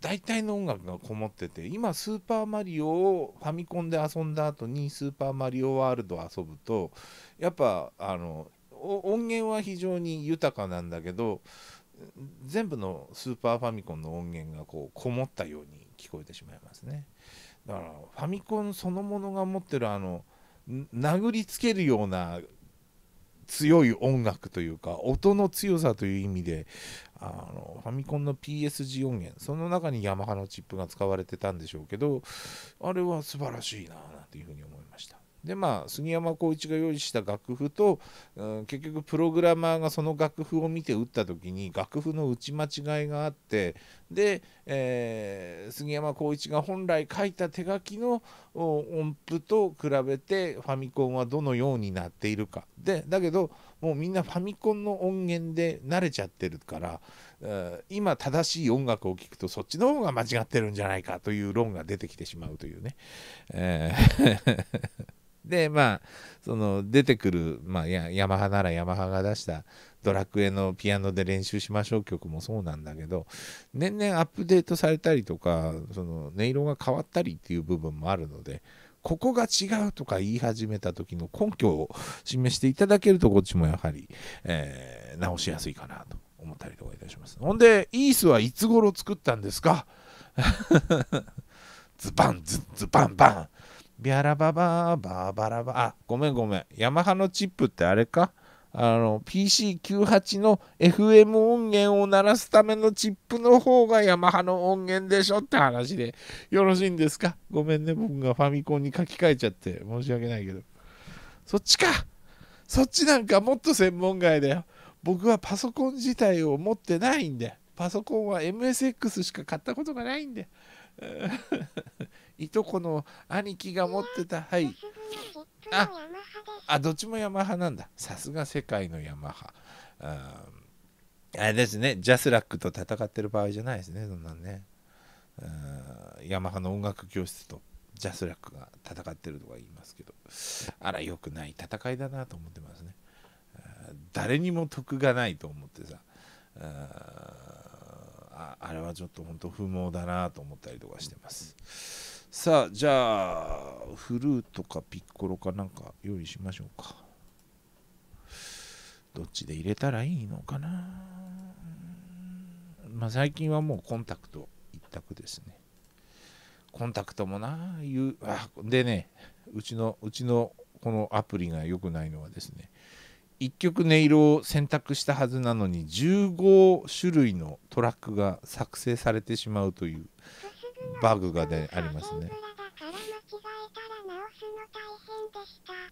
大体の音楽がこもってて今「スーパーマリオ」をファミコンで遊んだ後に「スーパーマリオワールド」遊ぶとやっぱあの音源は非常に豊かなんだけど全部のスーパーファミコンの音源がこうこもったように聞こえてしまいますねだからファミコンそのものが持ってるあの殴りつけるような強い音楽というか音の強さという意味であのファミコンの PSG 音源その中にヤマハのチップが使われてたんでしょうけどあれは素晴らしいななんていうふうに思でまあ杉山浩一が用意した楽譜と、うん、結局プログラマーがその楽譜を見て打った時に楽譜の打ち間違いがあってで、えー、杉山浩一が本来書いた手書きの音符と比べてファミコンはどのようになっているかでだけどもうみんなファミコンの音源で慣れちゃってるから、今正しい音楽を聴くとそっちの方が間違ってるんじゃないかという論が出てきてしまうというね。えーでまあその出てくる、まあ、ヤマハならヤマハが出した「ドラクエ」のピアノで練習しましょう曲もそうなんだけど年々アップデートされたりとかその音色が変わったりっていう部分もあるのでここが違うとか言い始めた時の根拠を示していただけるとこっちもやはり、えー、直しやすいかなと思ったりとかいたしますほんでイースはいつ頃作ったんですか ズバンズズバンバンビャラババーバーバラバあごめんごめんヤマハのチップってあれかあの PC98 の FM 音源を鳴らすためのチップの方がヤマハの音源でしょって話でよろしいんですかごめんね僕がファミコンに書き換えちゃって申し訳ないけどそっちかそっちなんかもっと専門外だよ僕はパソコン自体を持ってないんでパソコンは MSX しか買ったことがないんでいとこの兄貴が持ってたはいああどっちもヤマハなんださすが世界のヤマハああれですねジャスラックと戦ってる場合じゃないですねそんなんねヤマハの音楽教室とジャスラックが戦ってるとか言いますけどあら良くない戦いだなと思ってますね誰にも得がないと思ってさああれはちょっと本当不毛だなと思ったりとかしてます。さあじゃあフルートかピッコロかなんか用意しましょうかどっちで入れたらいいのかなまあ最近はもうコンタクト一択ですねコンタクトもないうあでねうちのうちのこのアプリが良くないのはですね1曲音色を選択したはずなのに15種類のトラックが作成されてしまうというバグがでありますね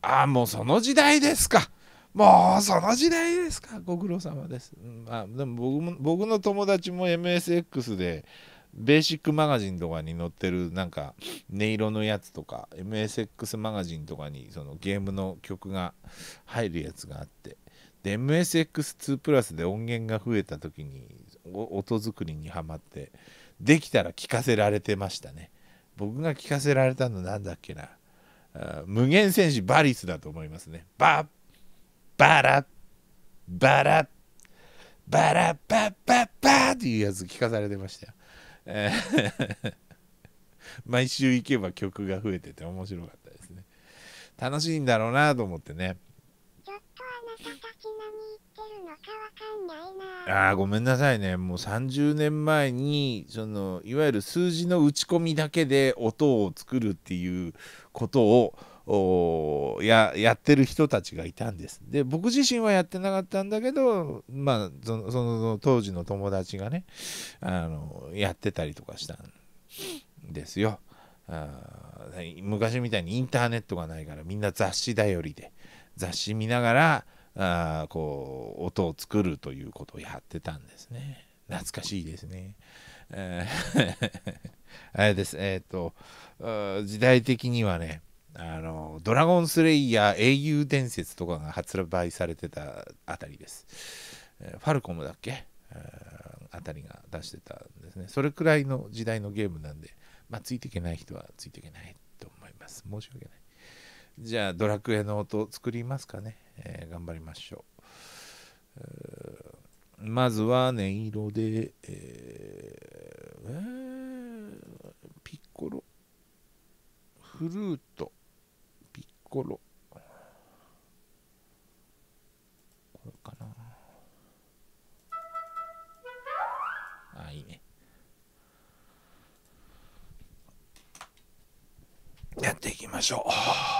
ああもうその時代ですかもうその時代ですかご苦労様です、まあ、でも僕も僕の友達も MSX でベーシックマガジンとかに載ってるなんか音色のやつとか MSX マガジンとかにそのゲームの曲が入るやつがあってで MSX2 プラスで音源が増えた時に音作りにはまってできたら聞かせられてましたね。僕が聞かせられたのなんだっけな。無限戦士バリスだと思いますね。バッバラバラバラバババっていうやつ聞かされてましたよ。毎週行けば曲が増えてて面白かったですね。楽しいんだろうなと思ってね。ちょっとあなたたちののかわかんないなあーごめんなさいねもう30年前にそのいわゆる数字の打ち込みだけで音を作るっていうことをおややってる人たちがいたんです。で僕自身はやってなかったんだけど、まあ、そのその当時の友達がねあのやってたりとかしたんですよあ。昔みたいにインターネットがないからみんな雑誌頼りで雑誌見ながらあこう音を作るということをやってたんですね懐かしいですね。え あれです、えっ、ー、と、時代的にはね、あの、ドラゴンスレイヤー英雄伝説とかが発売されてたあたりです。ファルコムだっけ、あたりが出してたんですね。それくらいの時代のゲームなんで、まあ、ついていけない人はついていけないと思います。申し訳ない。じゃあドラクエの音作りますかね、えー、頑張りましょうまずは音色で、えー、えー、ピッコロフルートピッコロこれかなあいいねやっていきましょう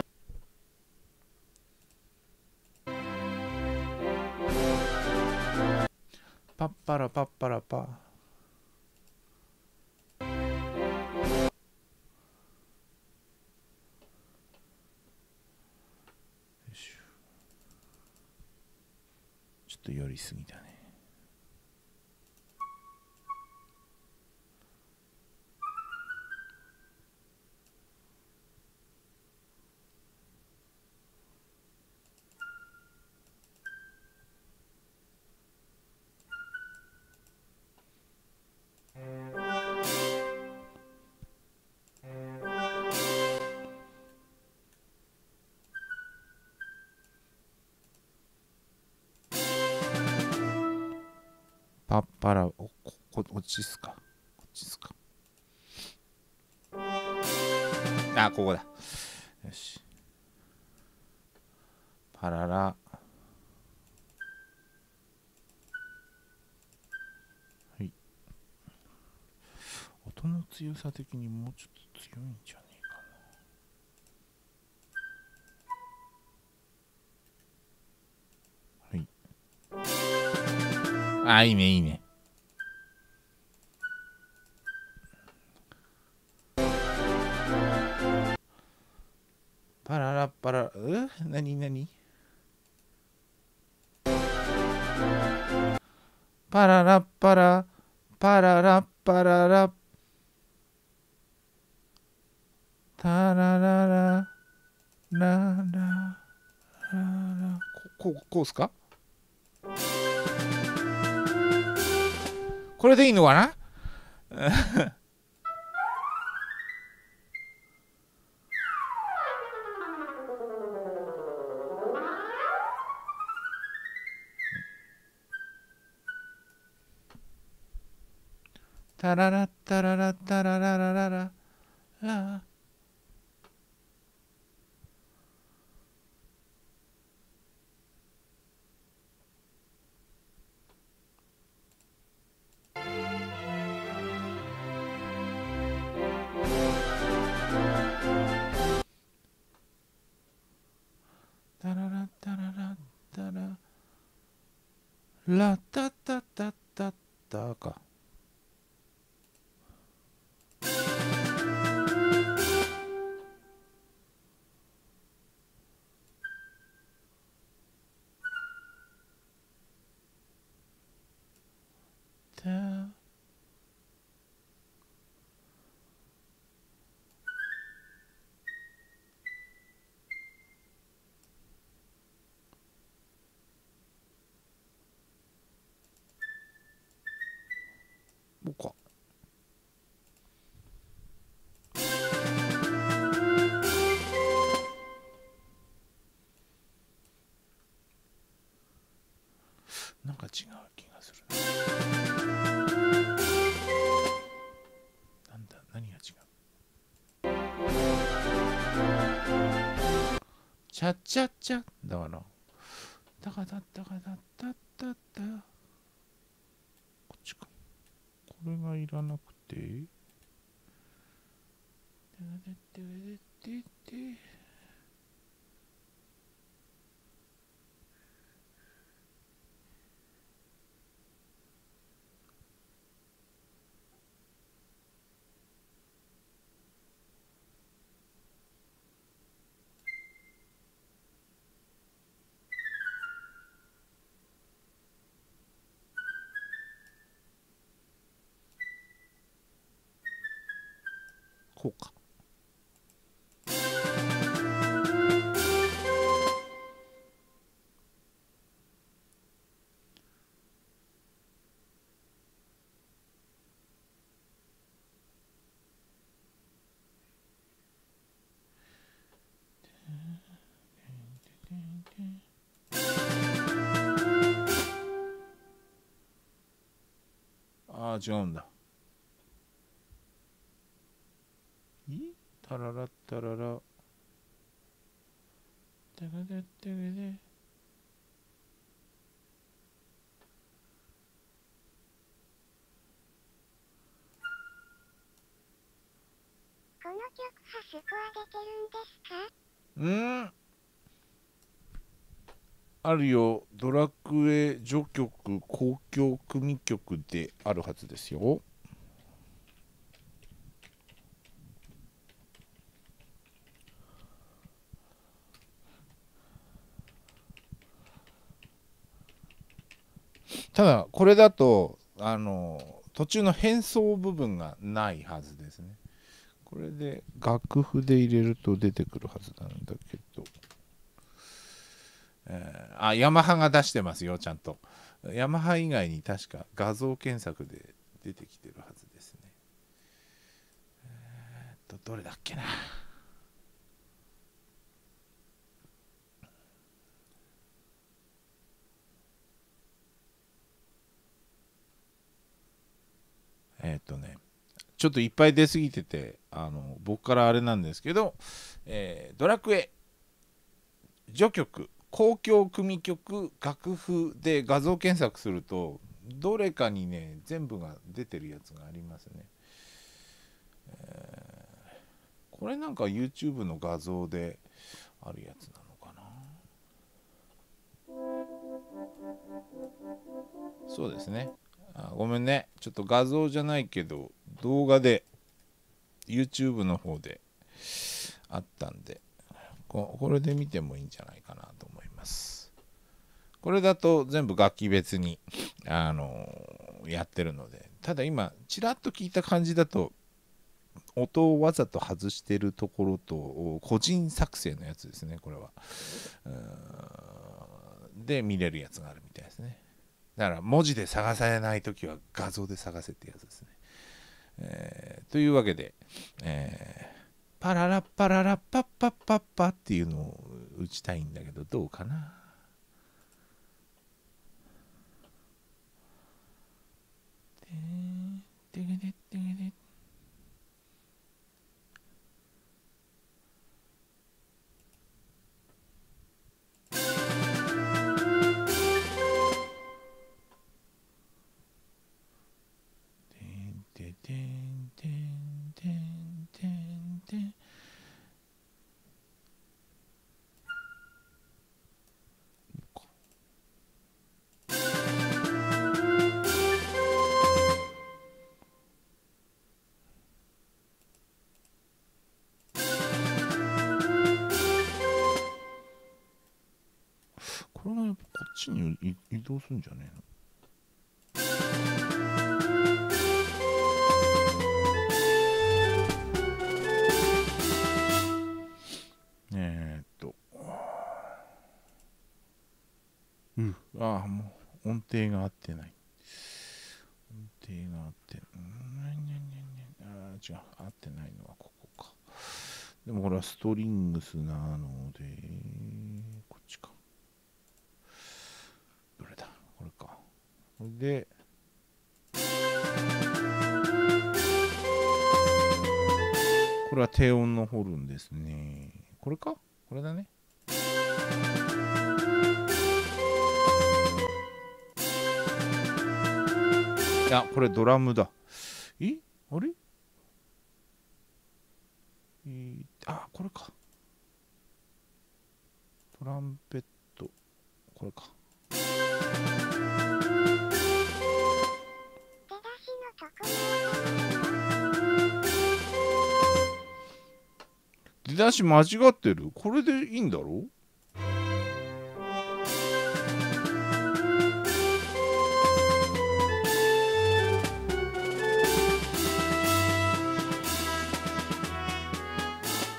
パラパッパラパちょっと寄りすぎたね差的にもうちょっと強いんじゃねえかなはいあいいねいいねパララパラうパララパラパララパララうっすかこれでいいのかなタララッタララッタララララララタララタララタララタタタタタかタ違う気がするなんだ何が違うチャッチャッチャだからタかタッタカタッタッタッタこっちかこれがいらなくてでででででこうかああ違うんだタララッタララタグらタらデこの曲はスコア出てるんですかうんあるよドラクエ序曲交響組曲であるはずですよただこれだとあの途中の変装部分がないはずですねこれで楽譜で入れると出てくるはずなんだけど、えー、あヤマハが出してますよちゃんとヤマハ以外に確か画像検索で出てきてるはずですねえー、っとどれだっけなえっ、ー、とねちょっといっぱい出過ぎててあの僕からあれなんですけど、えー、ドラクエ序曲公共組曲楽譜で画像検索するとどれかにね全部が出てるやつがありますね、これなんか YouTube の画像であるやつなのかなそうですねあごめんね。ちょっと画像じゃないけど、動画で、YouTube の方であったんで、ここれで見てもいいんじゃないかなと思います。これだと全部楽器別に、あのー、やってるので、ただ今、ちらっと聞いた感じだと、音をわざと外してるところと、個人作成のやつですね、これは。で、見れるやつがあるみたいですね。だから文字で探されない時は画像で探せってやつですね。えー、というわけで、えー、パララッパララッパッパッパッパっていうのを打ちたいんだけどどうかな。でてててててちに移動するんじゃねえのえー、っとうああもう音程が合ってない音程が合ってうんあ違う合ってないのはここかでもこれはストリングスなのでで、これは低音のホルンですね。これかこれだね。いや、これドラムだ。えあれえー、あ、これか。トランペット。これか。出だし間違ってるこれでいいんだろ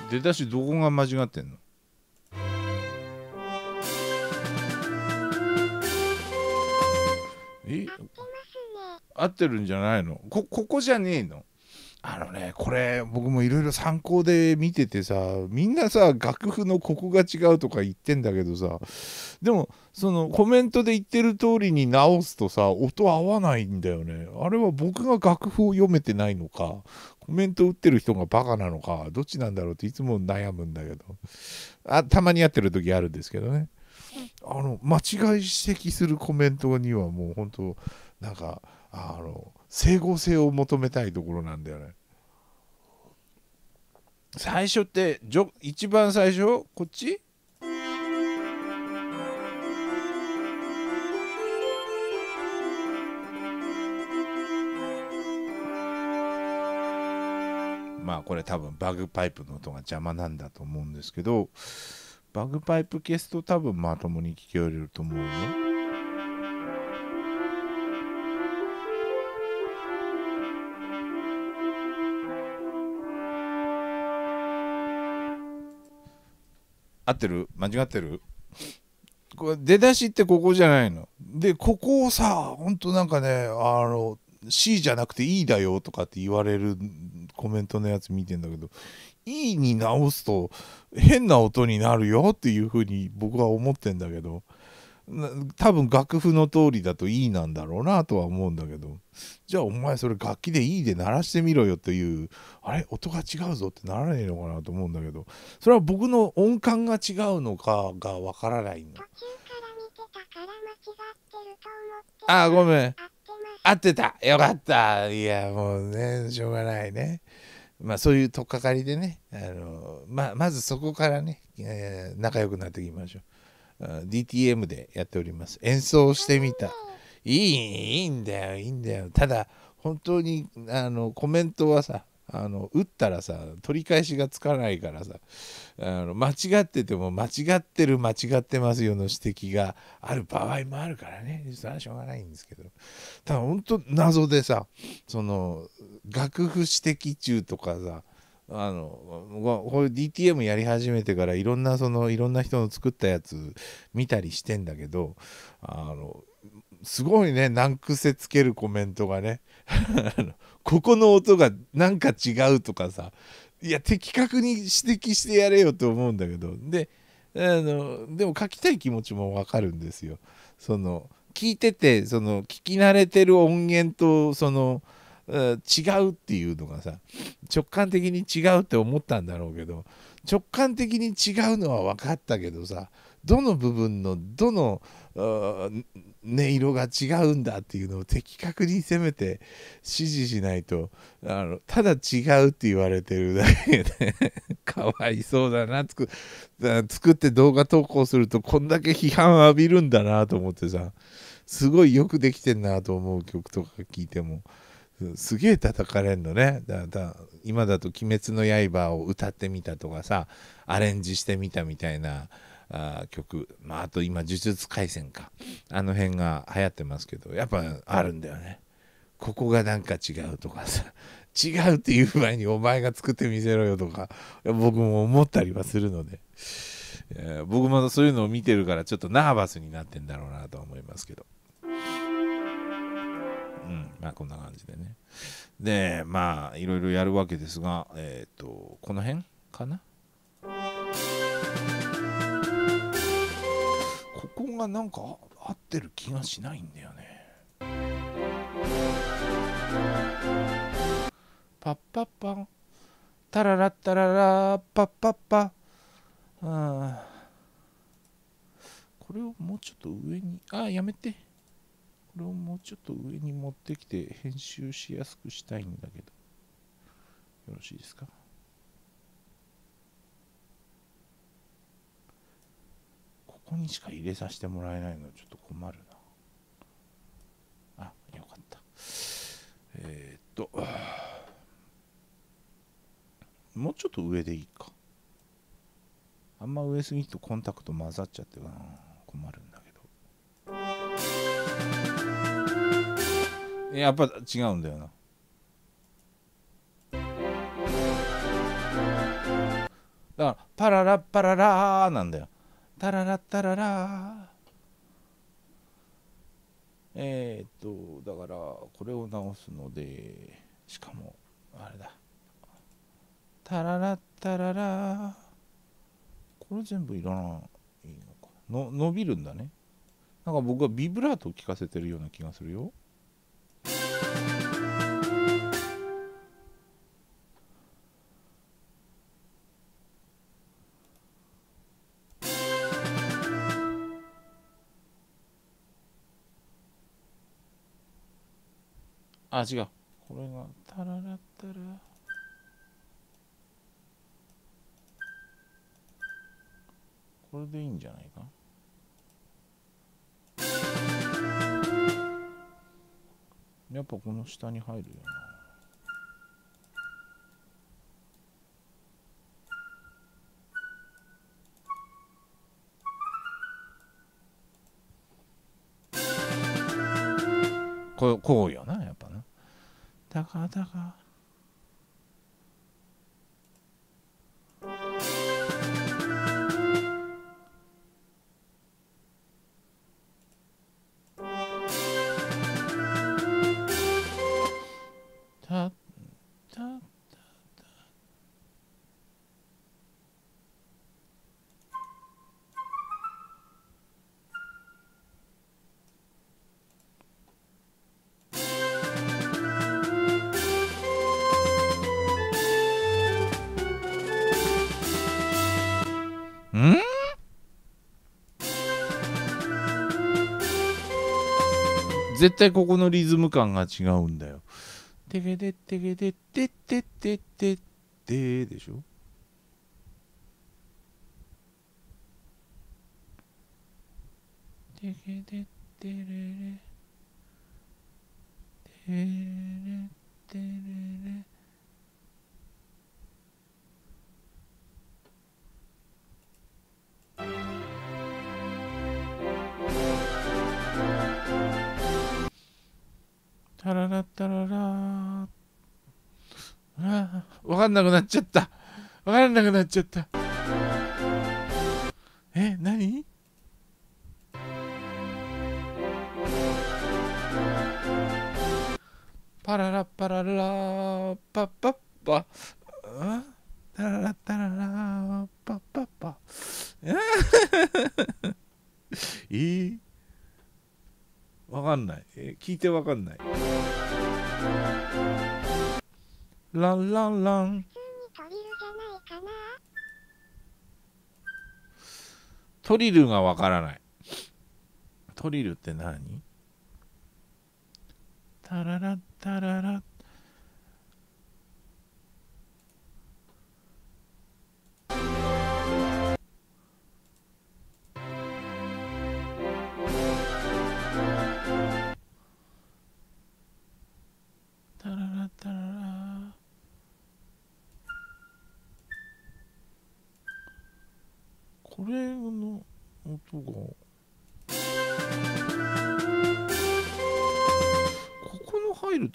出だしどこが間違ってんの合ってるんじゃないのここじゃねえのあのねこれ僕もいろいろ参考で見ててさみんなさ楽譜のここが違うとか言ってんだけどさでもそのコメントで言ってる通りに直すとさ音合わないんだよねあれは僕が楽譜を読めてないのかコメント打ってる人がバカなのかどっちなんだろうっていつも悩むんだけどあたまにやってる時あるんですけどねあの間違い指摘するコメントにはもう本当なんかあの整合性を求めたいところなんだよね。最初って一番最初こっちまあこれ多分バグパイプの音が邪魔なんだと思うんですけどバグパイプ消すと多分まともに聞こえると思うよ。合ってる間違ってるこれ出だしってここじゃないの。でここをさほんとなんかねあの C じゃなくて E だよとかって言われるコメントのやつ見てんだけど E に直すと変な音になるよっていうふうに僕は思ってんだけど多分楽譜の通りだといいなんだろうなとは思うんだけどじゃあお前それ楽器でいいで鳴らしてみろよというあれ音が違うぞってならねえのかなと思うんだけどそれは僕の音感が違うのかがわからないの。あごめん合ってたよかったいやもうねしょうがないね。まあ、そういう取っかかりでねあの、まあ、まずそこからね、えー、仲良くなっていきましょう。DTM でやっております演奏してみたいいいいんだよいいんだよただ本当にあのコメントはさあの打ったらさ取り返しがつかないからさあの間違ってても間違ってる間違ってますよの指摘がある場合もあるからねそれはしょうがないんですけどただ本当謎でさその楽譜指摘中とかさあのこれ DTM やり始めてからいろんなそのいろんな人の作ったやつ見たりしてんだけどあのすごいね難癖つけるコメントがね ここの音がなんか違うとかさいや的確に指摘してやれよと思うんだけどであのでも書きたい気持ちもわかるんですよ。その聞いててその聞き慣れてる音源とその違うっていうのがさ直感的に違うって思ったんだろうけど直感的に違うのは分かったけどさどの部分のどの音色が違うんだっていうのを的確にせめて指示しないとあのただ違うって言われてるだけで かわいそうだな作作って動画投稿するとこんだけ批判を浴びるんだなと思ってさすごいよくできてんなと思う曲とか聴いても。すげえ叩かれるのねだだ今だと「鬼滅の刃」を歌ってみたとかさアレンジしてみたみたいなあ曲、まあ、あと今「呪術廻戦か」あの辺が流行ってますけどやっぱあるんだよねここがなんか違うとかさ違うっていう前にお前が作ってみせろよとか僕も思ったりはするので、えー、僕もそういうのを見てるからちょっとナーバスになってんだろうなとは思いますけどうんまあ、こんな感じでねでまあいろいろやるわけですが、えーと、この辺かなここがなんか合ってる気がしないんだよねパッパッパタララッタララパッパッパこれをもうちょっと上にあやめてこれをもうちょっと上に持ってきて編集しやすくしたいんだけどよろしいですかここにしか入れさせてもらえないのはちょっと困るなあよかったえー、っともうちょっと上でいいかあんま上すぎるとコンタクト混ざっちゃって、うん、困るんだけどやっぱ違うんだよなだからパララパララーなんだよタララタララえー、っとだからこれを直すのでしかもあれだタララタララこれ全部いらないのかの伸びるんだねなんか僕はビブラートを聞かせてるような気がするよあ、違う。これが、タララタラ。これでいいんじゃないかやっぱこの下に入るよな。 하다가 하다가 絶対ここのリズム感が違うんだよ。てげでてげでてってってっててでしょてげでてれれてれてれれタララタララあ分かんなくなっちゃった。分かんなくなっちゃった。え、何パララパララパパッパ。タララタララパパッパ。えー わかんない、えー、聞いてわかんないランランラントリルがわからないトリルって何タララタララ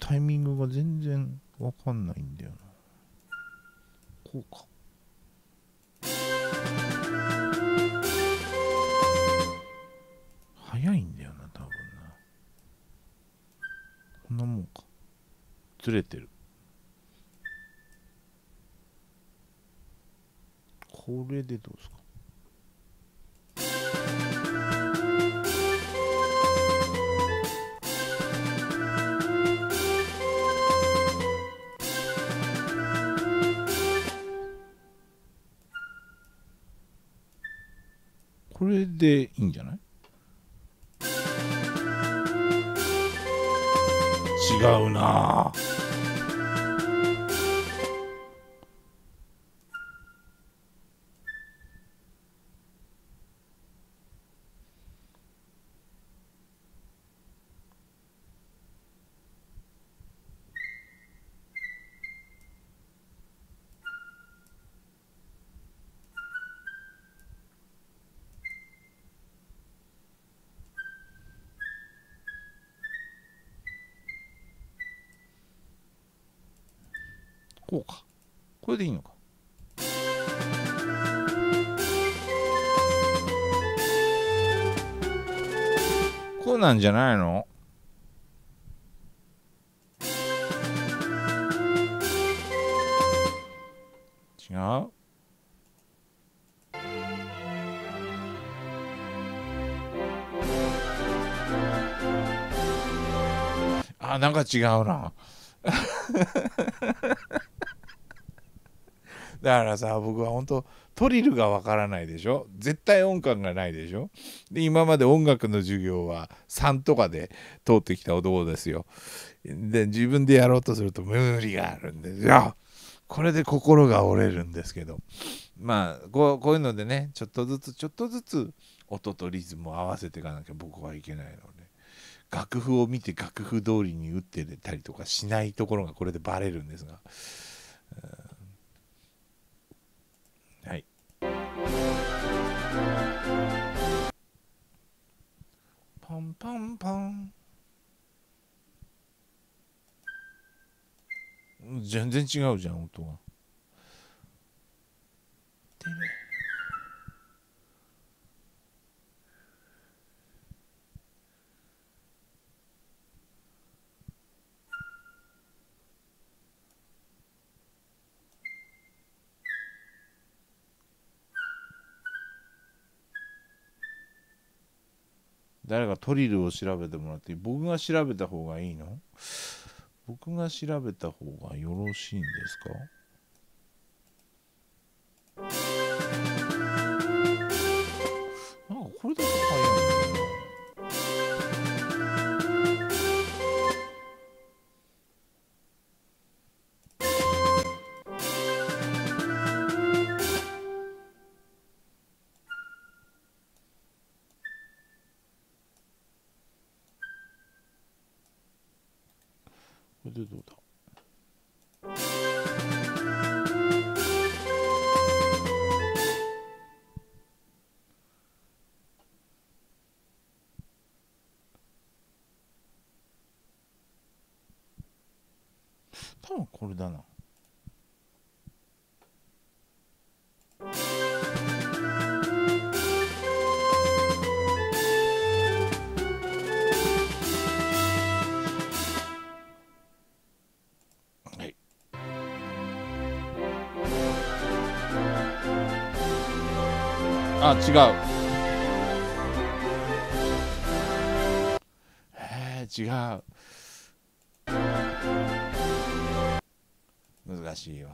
タイミングが全然わかんないんだよなこうか早いんだよな多分なこんなもんかずれてるこれでどうですかでいいんじゃないなんじゃないの違うあなんか違うな だからさ僕は本当トリルがわからないでしょ絶対音感がないでしょで今まで音楽の授業は3とかで通ってきた男ですよで自分でやろうとすると無理があるんですよこれで心が折れるんですけどまあこうこういうのでねちょっとずつちょっとずつ音とリズムを合わせていかなきゃ僕はいけないので、ね、楽譜を見て楽譜通りに打ってたりとかしないところがこれでバレるんですが。うんポンポンポン全然違うじゃん音が。誰かトリルを調べてもらって僕が調べた方がいいの僕が調べた方がよろしいんですかなんかこれだけ早い違うへえ違う難しいわ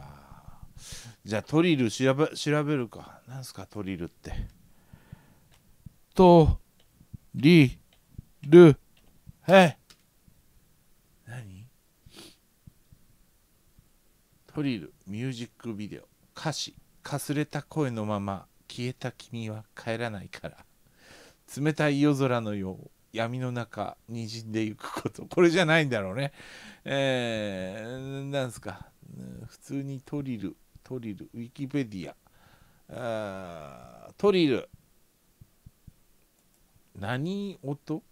じゃあトリル調べ調べるか何すかトリルってトリルえ何トリルミュージックビデオ歌詞かすれた声のまま消えた君は帰らないから冷たい夜空のよう闇の中にじんでいくことこれじゃないんだろうねえー、なんすか普通にトリルトリルウィキペディアあトリル何音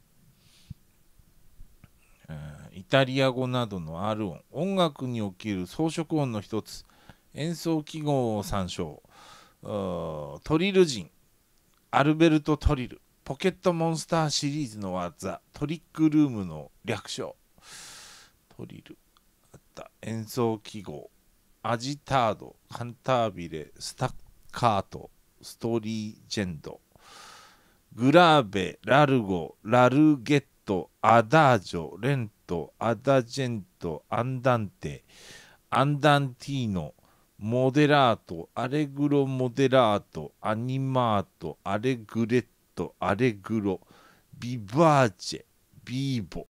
イタリア語などの R 音音楽における装飾音の一つ演奏記号を参照トリル人アルベルト・トリルポケットモンスターシリーズの技トリックルームの略称トリルあった演奏記号アジタードカンタービレスタッカートストリージェンドグラーベラルゴラルゲットアダージョレントアダジェントアンダンテアンダンティーノモデラート、アレグロモデラート、アニマート、アレグレット、アレグロ、ビバーチェ、ビーボ、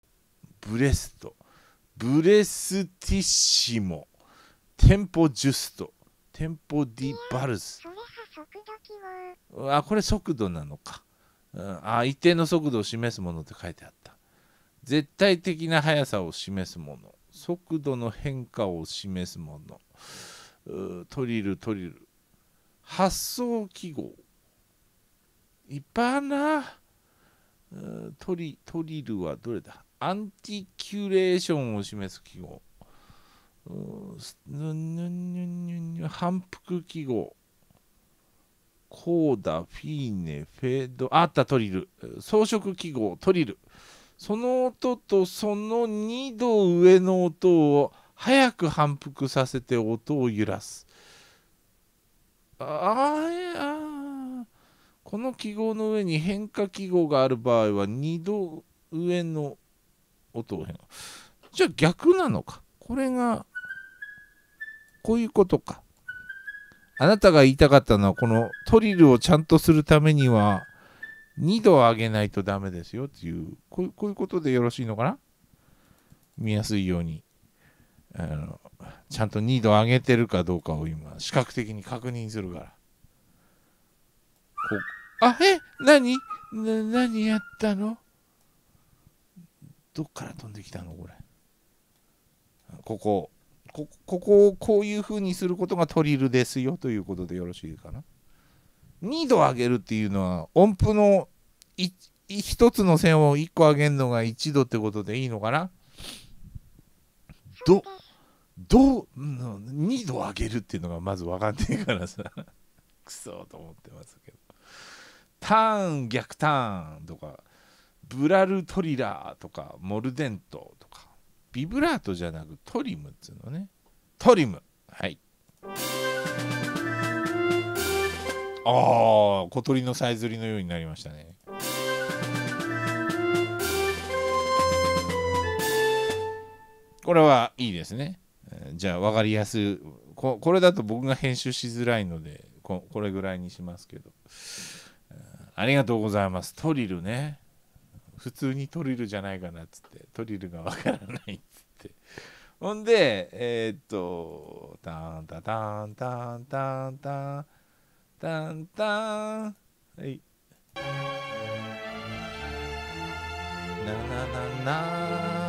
ブレスト、ブレスティッシモ、テンポジュスト、テンポディバルス。あ、これ速度なのか。うん、あ、一定の速度を示すものって書いてあった。絶対的な速さを示すもの。速度の変化を示すもの。トリルトリル発想記号いっぱいあるなトリトリルはどれだアンティキュレーションを示す記号ぬぬぬぬ反復記号コーダフィーネフェードあったトリル装飾記号トリルその音とその2度上の音を早く反復させて音を揺らす。ああ、この記号の上に変化記号がある場合は2度上の音を変化。じゃあ逆なのか。これが、こういうことか。あなたが言いたかったのは、このトリルをちゃんとするためには、2度上げないとダメですよっていう、こういうことでよろしいのかな見やすいように。あのちゃんと2度上げてるかどうかを今視覚的に確認するからあえ何な何やったのどっから飛んできたのこれここここをこういうふうにすることがトリルですよということでよろしいかな2度上げるっていうのは音符の1つの線を1個上げるのが1度ってことでいいのかなどどう2度上げるっていうのがまず分かんねえからさくそ と思ってますけどターン逆ターンとかブラルトリラーとかモルデントとかビブラートじゃなくトリムっつうのねトリムはいああ小鳥のさえずりのようになりましたねこれはいいですね。じゃあ分かりやすいこれだと僕が編集しづらいのでこれぐらいにしますけどありがとうございますトリルね普通にトリルじゃないかなっつってトリルが分からないっつってほんでえー、っとタンタタンタンタンタンタンタンはいナなななな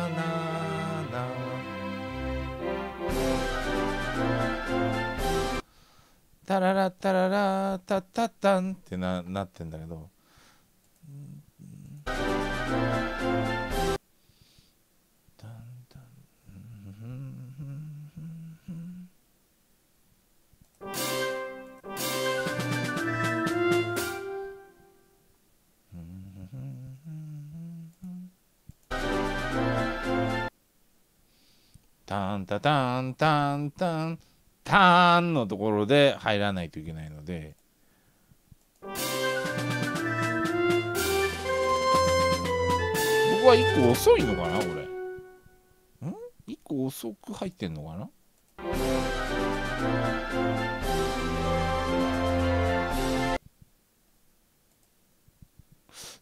タララタララタタタンってななってんだけど。タンタタンタンタンターンのところで入らないといけないので。僕は1個遅いのかなこれ。ん ?1 個遅く入ってんのかな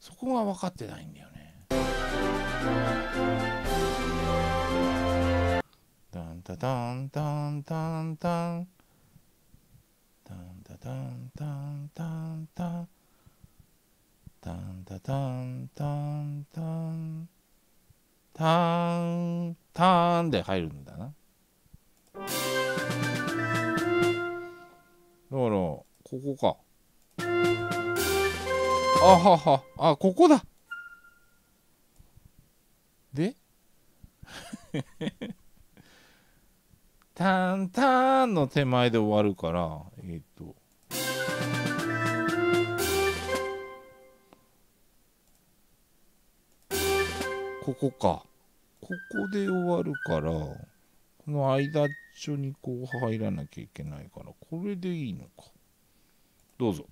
そこが分かってないんだよね。タタンタンタンタンタンタタンタンタンタンタンタタンタンタンタンタンで入るんだなだからここかあははあここだでタンタンの手前で終わるから、えっ、と。ここか。ここで終わるから、この間っちょにこう入らなきゃいけないから、これでいいのか。どうぞ。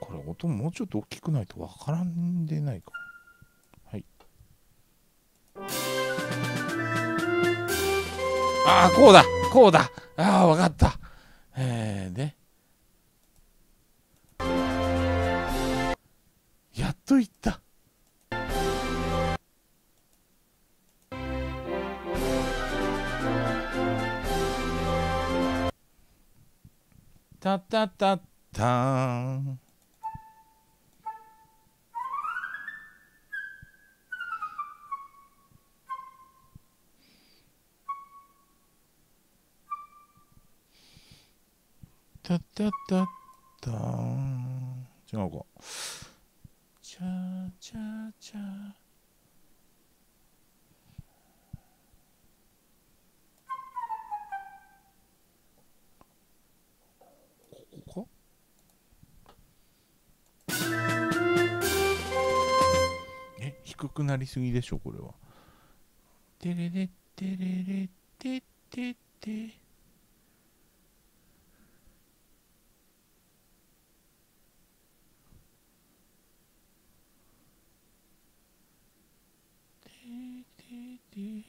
これ音もうちょっと大きくないとわからんでないか。ああ、こうだ、こうだ。ああ、わかった。えー、で。やっと行った。たたたたーンタッタタタン違うかチャチャチャここかえ低くなりすぎでしょこれは。テレレってレれっテテ。てっで、で、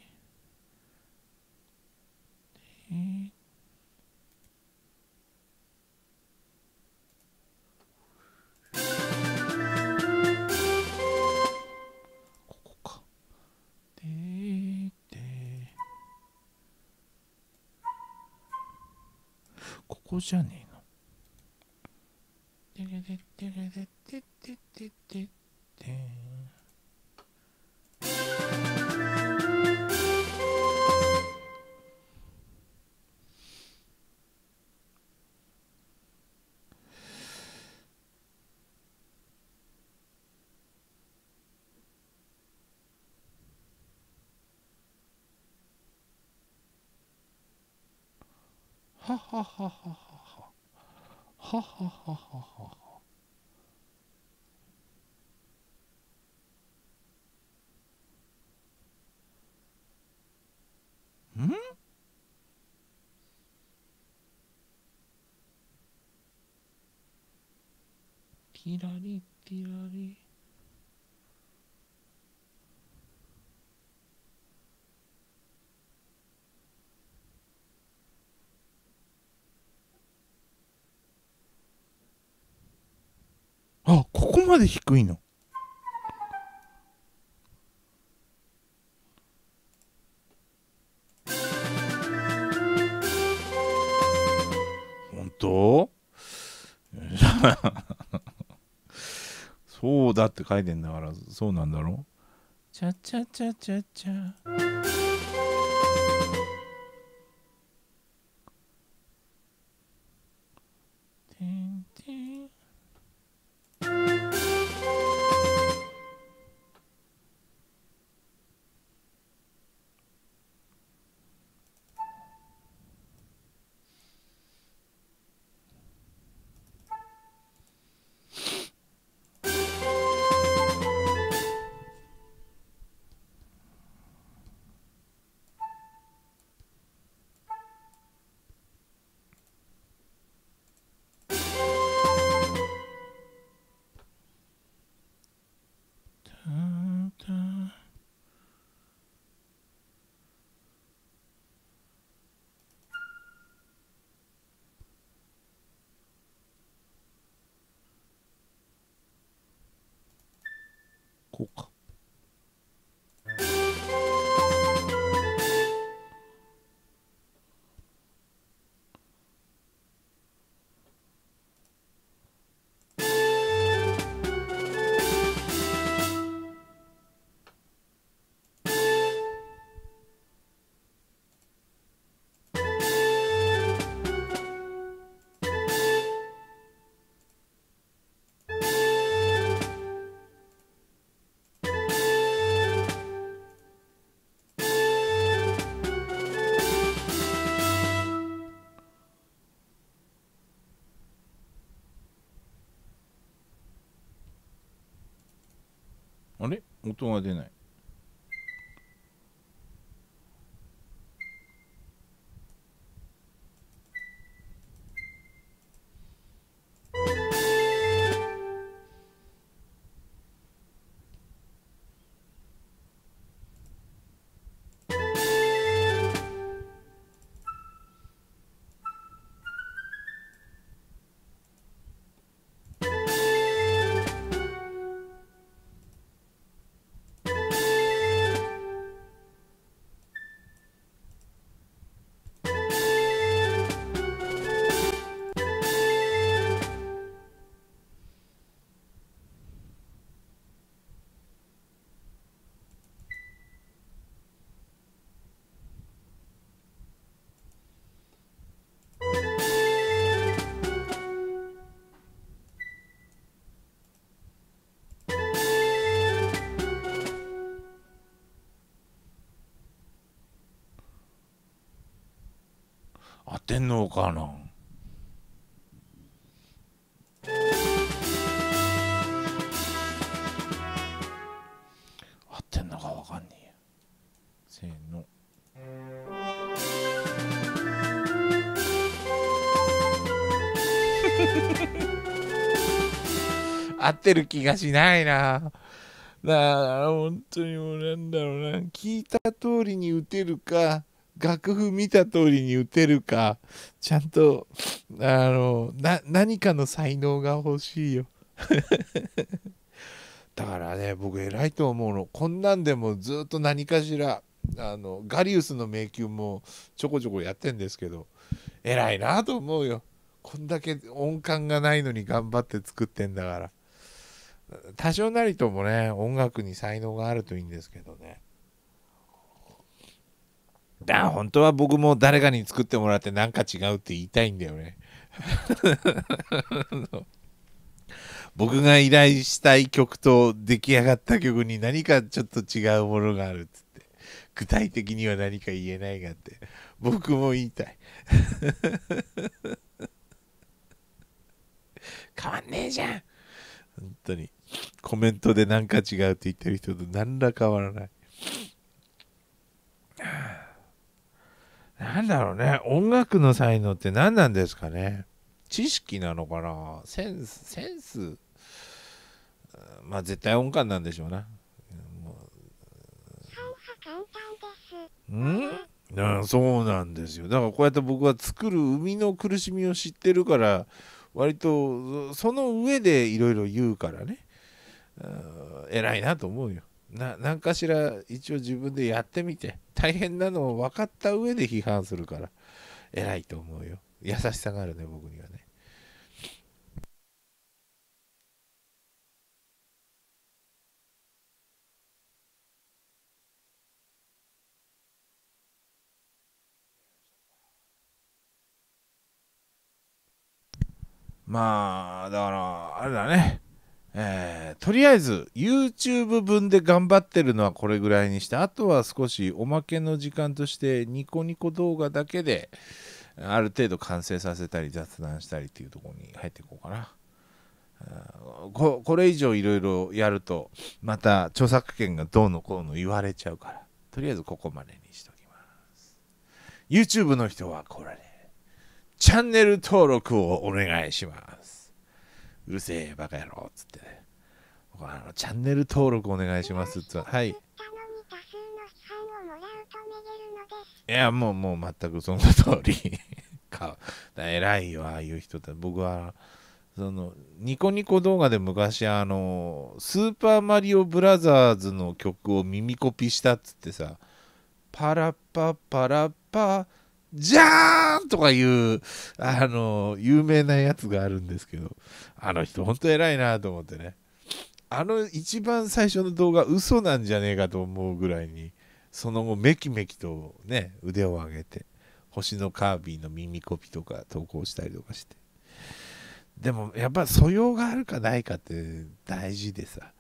ここか。で、で、ここじゃねえの。でで。でで。で。れでってっててて。ははははははははははんキラリキラリ。まで低いの本当 そうだって書いてんだからそうなんだろちゃちゃちゃちゃちゃあれ音が出ないってる気がしないな。だから本当にもうなんだろうな。聞いた通りに打てるか、楽譜見た通りに打てるか、ちゃんと、あの、な、何かの才能が欲しいよ。だからね、僕偉いと思うの。こんなんでもずっと何かしら、あの、ガリウスの迷宮もちょこちょこやってんですけど、偉いなと思うよ。こんだけ音感がないのに頑張って作ってんだから。多少なりともね、音楽に才能があるといいんですけどね。だ本当は僕も誰かに作ってもらって何か違うって言いたいんだよね。僕が依頼したい曲と出来上がった曲に何かちょっと違うものがあるっつって具体的には何か言えないがって僕も言いたい 変わんねえじゃん本当にコメントで何か違うって言ってる人と何ら変わらない。なんだろうね。音楽の才能って何なんですかね。知識なのかなセンス、センス。まあ絶対音感なんでしょうな。うんそうなんですよだからこうやって僕は作る生みの苦しみを知ってるから割とその上でいろいろ言うからね偉いなと思うよ。な何かしら一応自分でやってみて大変なのを分かった上で批判するから偉いと思うよ優しさがあるね僕にはねまあだからあれだねえー、とりあえず YouTube 分で頑張ってるのはこれぐらいにしてあとは少しおまけの時間としてニコニコ動画だけである程度完成させたり雑談したりっていうとこに入っていこうかな。ここれ以上いろいろやるとまた著作権がどうのこうの言われちゃうからとりあえずここまでにしておきます YouTube の人はこれでチャンネル登録をお願いしますうるせえ、バカ野郎、っつってね。あの、チャンネル登録お願いします、つって。はい。いや、もう、もう、全くその通りか、偉いよ、ああいう人って。僕は、その、ニコニコ動画で昔、あの、スーパーマリオブラザーズの曲を耳コピしたっつってさ、パラッパパラッパー、ジャーンとかいう、あの、有名なやつがあるんですけど、あの人、本当偉いなと思ってね。あの一番最初の動画、嘘なんじゃねえかと思うぐらいに、その後、めきめきとね、腕を上げて、星のカービィの耳コピとか投稿したりとかして。でも、やっぱ素養があるかないかって大事でさ、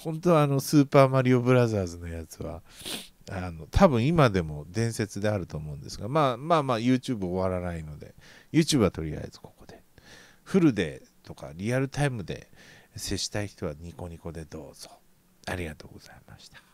本当はあの、スーパーマリオブラザーズのやつは、あの多分今でも伝説であると思うんですが、まあ、まあまあ YouTube 終わらないので YouTube はとりあえずここでフルでとかリアルタイムで接したい人はニコニコでどうぞありがとうございました